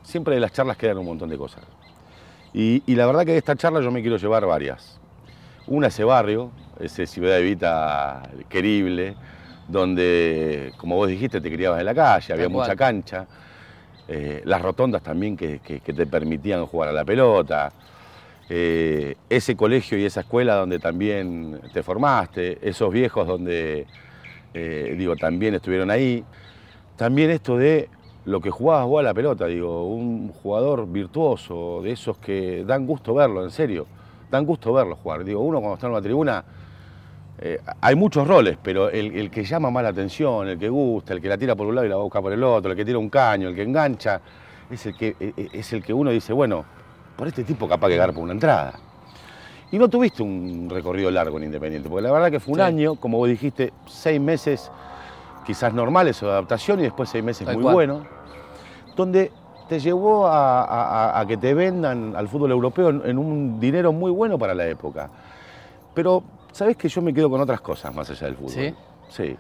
Siempre de las charlas quedan un montón de cosas. Y, la verdad que de esta charla yo me quiero llevar varias. Una ese barrio, ese Ciudad Evita querible, donde, como vos dijiste, te criabas en la calle, había mucha cancha. Eh, las rotondas también que, te permitían jugar a la pelota. Eh, ese colegio y esa escuela donde también te formaste, esos viejos donde, eh, digo, también estuvieron ahí. También esto de lo que jugabas vos a la pelota, digo, un jugador virtuoso, de esos que dan gusto verlo, en serio, dan gusto verlo jugar. Digo, uno cuando está en una tribuna, eh, hay muchos roles, pero el, que llama más la atención, el que gusta, el que la tira por un lado y la busca por el otro, el que tira un caño, el que engancha, es el que, eh, eh, es el que uno dice, bueno, por este tipo capaz que por una entrada. Y no tuviste un recorrido largo en Independiente, porque la verdad que fue un año, como vos dijiste, seis meses quizás normales o de adaptación y después seis meses muy bueno donde te llevó a, que te vendan al fútbol europeo en, un dinero muy bueno para la época. Pero, ¿sabes que yo me quedo con otras cosas más allá del fútbol? Sí. Sí.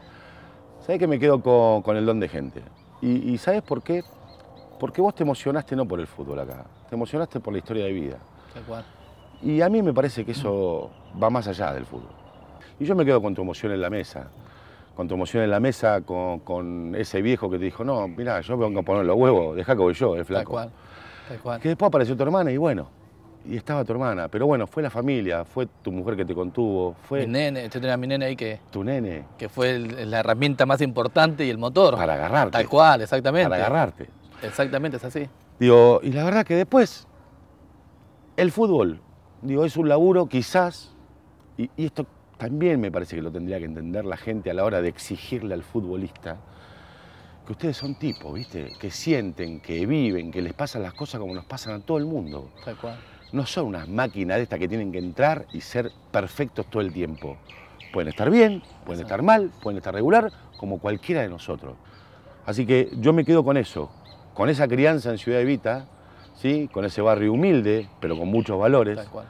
¿Sabes que me quedo con, el don de gente? Y, ¿Y, sabes por qué? Porque vos te emocionaste no por el fútbol acá, te emocionaste por la historia de vida. Tal cual. Y a mí me parece que eso va más allá del fútbol. Y yo me quedo con tu emoción en la mesa con tu emoción en la mesa, con, ese viejo que te dijo, no, mira, yo vengo a poner los huevos, deja que voy yo, es flaco. Tal cual, tal cual. Que después apareció tu hermana y bueno, y estaba tu hermana. Pero bueno, fue la familia, fue tu mujer que te contuvo, fue... Mi nene, yo tenía a mi nene ahí que... Tu nene. Que fue la herramienta más importante y el motor. Para agarrarte. Tal cual, exactamente. Para agarrarte. Exactamente, es así. Digo, y la verdad que después, el fútbol, digo, es un laburo quizás, y esto también me parece que lo tendría que entender la gente a la hora de exigirle al futbolista que ustedes son tipos, ¿viste? Que sienten, que viven, que les pasan las cosas como nos pasan a todo el mundo. Tal cual. No son unas máquinas de estas que tienen que entrar y ser perfectos todo el tiempo. Pueden estar bien, pueden estar mal, pueden estar regular, como cualquiera de nosotros. Así que yo me quedo con eso, con esa crianza en Ciudad Evita, ¿sí? con ese barrio humilde, pero con muchos valores. Tal cual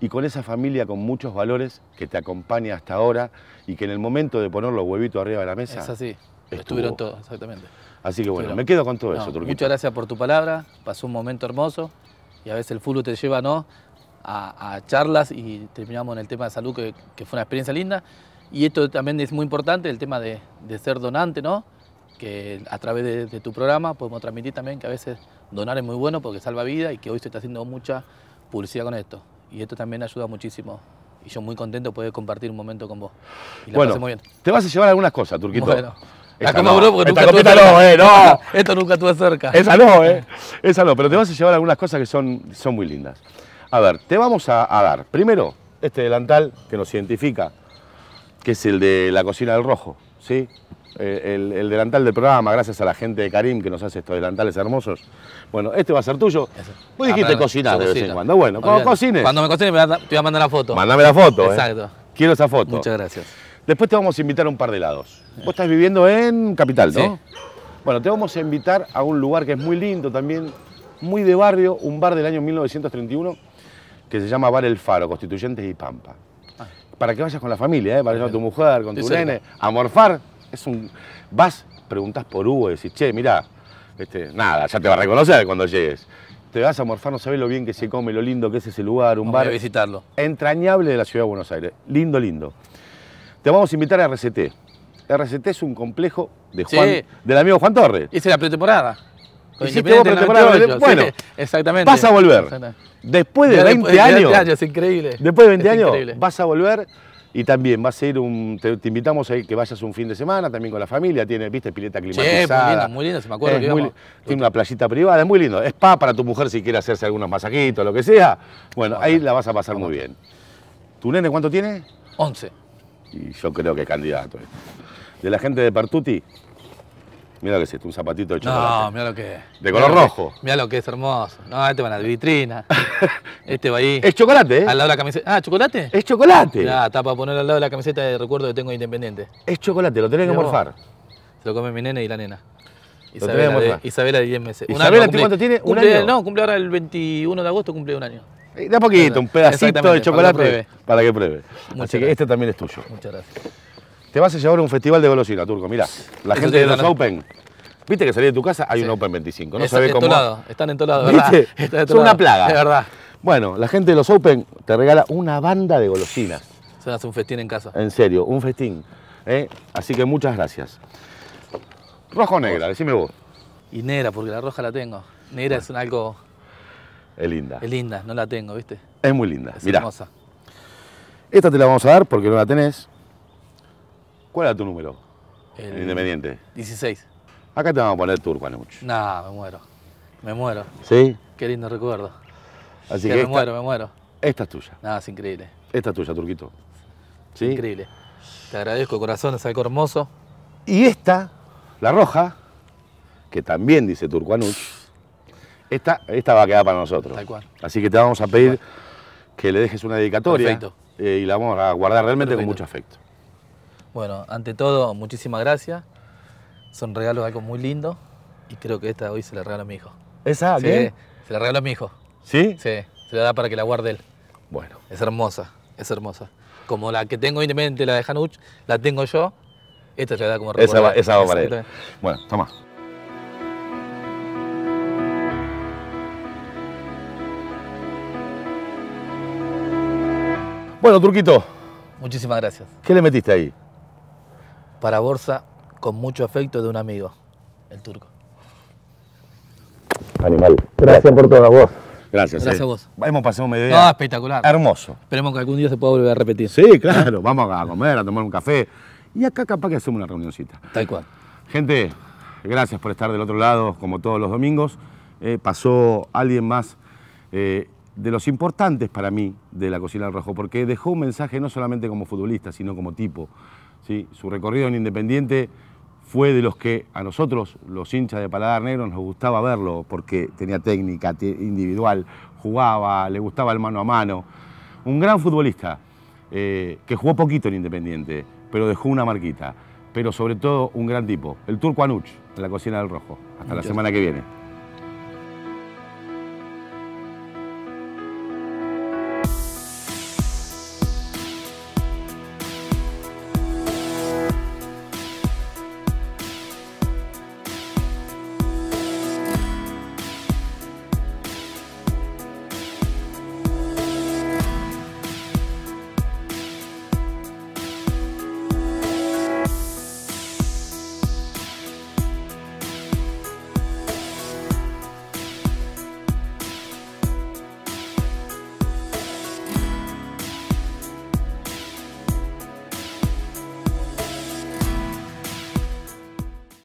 y con esa familia con muchos valores que te acompaña hasta ahora y que en el momento de poner los huevitos arriba de la mesa. Es así, estuvieron todos, exactamente. Así que bueno, me quedo con todo eso, Turquito. Muchas gracias por tu palabra, pasó un momento hermoso y a veces el fútbol te lleva ¿no? a, charlas y terminamos en el tema de salud, que, fue una experiencia linda. Y esto también es muy importante, el tema de, ser donante, ¿no? que a través de, de, tu programa podemos transmitir también que a veces donar es muy bueno porque salva vida y que hoy se está haciendo mucha publicidad con esto y esto también ayuda muchísimo. Y yo muy contento de poder compartir un momento con vos. bueno, muy bien. te vas a llevar algunas cosas, Turquito. Bueno. no, porque nunca no, eh, [LAUGHS] Esto nunca estuve cerca. Esa no, eh. Esa no, pero te vas a llevar algunas cosas que son, son muy lindas. A ver, te vamos a, a dar, primero, este delantal que nos identifica, que es el de la cocina del rojo, ¿sí? Eh, el, delantal del programa, gracias a la gente de Karim que nos hace estos delantales hermosos. Bueno, este va a ser tuyo. Vos dijiste cocinar de vez en cuando. Bueno, cuando cocines. Cuando me cocines te voy a mandar la foto. mándame la foto. ¿eh? Exacto. Quiero esa foto. Muchas gracias. Después te vamos a invitar a un par de lados. Vos estás viviendo en Capital, ¿no? Bueno, te vamos a invitar a un lugar que es muy lindo también, muy de barrio, un bar del año 1931 que se llama Bar El Faro, Constituyentes y Pampa. Ah. Para que vayas con la familia, ¿eh? para ir con tu mujer, con tu nene, a morfar es un... Vas, preguntas por Hugo y decís, che, mira, este, nada, ya te va a reconocer cuando llegues. Te vas a morfar, no sabés lo bien que se come, lo lindo que es ese lugar, un Vamos bar... A visitarlo. Entrañable de la ciudad de Buenos Aires. Lindo, lindo. Te vamos a invitar a RCT. RCT es un complejo del amigo Juan Torres. Hice la pretemporada. Hiciste vos pretemporada. bueno, exactamente. Vas a volver. Después de 20 años. increíble. Después de 20 años vas a volver y también va a ser un. Te, invitamos a que vayas un fin de semana también con la familia. Tiene, viste, pileta climatizada. Sí, muy lindo, muy lindo, se me acuerdo. Que tiene una playita privada, es muy lindo. Es spa para tu mujer si quiere hacerse algunos masajitos, lo que sea. Bueno, ahí la vas a pasar muy bien. ¿Tu nene cuánto tiene? 11. Y yo creo que candidato. ¿eh? De la gente de Pertuti, Mira lo que es esto, un zapatito de chocolate. No, mira lo que es. De color rojo. Mira lo que es hermoso. No, este va a la vitrina. [LAUGHS] este va ahí. Es chocolate, ¿eh? Al lado de la camiseta. Ah, ¿chocolate? Es chocolate. Ya, está para poner al lado de la camiseta de recuerdo que tengo de Independiente. Es chocolate, lo tenés que morfar. Se lo come mi nene y la nena. Isabela, de, Isabela 10 meses. ¿Isabela cuánto tiene? ¿Un año? No, cumple ahora el 21 de agosto, cumple un año. Eh, da poquito, un pedacito de chocolate para que pruebe. Para que pruebe. Así que este también es tuyo. Muchas gracias. Te vas a llevar un festival de golosinas, Turco. Mira, la gente de los Open. Viste que salí de tu casa, hay un Open 25. No es, cómo. Están en todos lados, ¿verdad? Están una plaga. De verdad. Bueno, la gente de los Open te regala una banda de golosinas. Se hace un festín en casa. En serio, un festín. ¿eh? Así que muchas gracias. Roja o negra, decime vos. Y negra, porque la roja la tengo. Negra es un algo. Es linda. Es linda, no la tengo, ¿viste? Es muy linda. Es hermosa. Esta te la vamos a dar porque no la tenés. ¿Cuál era tu número? Independiente. 16. Acá te vamos a poner turco Anuch. me muero. Me muero. ¿Sí? Qué lindo recuerdo. Así que, que me muero, me muero. Esta es tuya. Nada, es increíble. Esta es tuya, Turquito. ¿Sí? Increíble. Te agradezco, corazón, es algo hermoso. Y esta, la roja, que también dice Turco Anuch, esta, va a quedar para nosotros. Tal cual. Así que te vamos a pedir que le dejes una dedicatoria. Perfecto. Eh, y la vamos a guardar realmente con mucho afecto. Bueno, ante todo, muchísimas gracias. Son regalos algo muy lindo y creo que esta hoy se la regalo a mi hijo. ¿Esa? Sí, se la regalo a mi hijo. ¿Sí? Sí, se la da para que la guarde él. Bueno. Es hermosa, es hermosa. Como la que tengo mente, la de Hanuch, la tengo yo. Esta se la da como regalo. Esa esa va para él. Bueno, toma. Bueno, Turquito. Muchísimas gracias. ¿Qué le metiste ahí? Para Borsa, con mucho afecto de un amigo, el turco. Animal. Gracias, por todo, vos. Gracias. Gracias a vos. Hemos pasado un mediodía. Ah, espectacular. Hermoso. Esperemos que algún día se pueda volver a repetir. Sí, claro. Vamos a comer, a tomar un café. Y acá capaz que hacemos una reunioncita. Tal cual. Gente, gracias por estar del otro lado, como todos los domingos. Eh, pasó alguien más eh, de los importantes para mí de la cocina del Rojo, porque dejó un mensaje no solamente como futbolista, sino como tipo. Su recorrido en Independiente fue de los que a nosotros, los hinchas de Paladar Negro, nos gustaba verlo porque tenía técnica individual, jugaba, le gustaba el mano a mano. Un gran futbolista eh, que jugó poquito en Independiente, pero dejó una marquita. Pero sobre todo un gran tipo, el turco Anuch, en la cocina del Rojo. Hasta la semana que viene.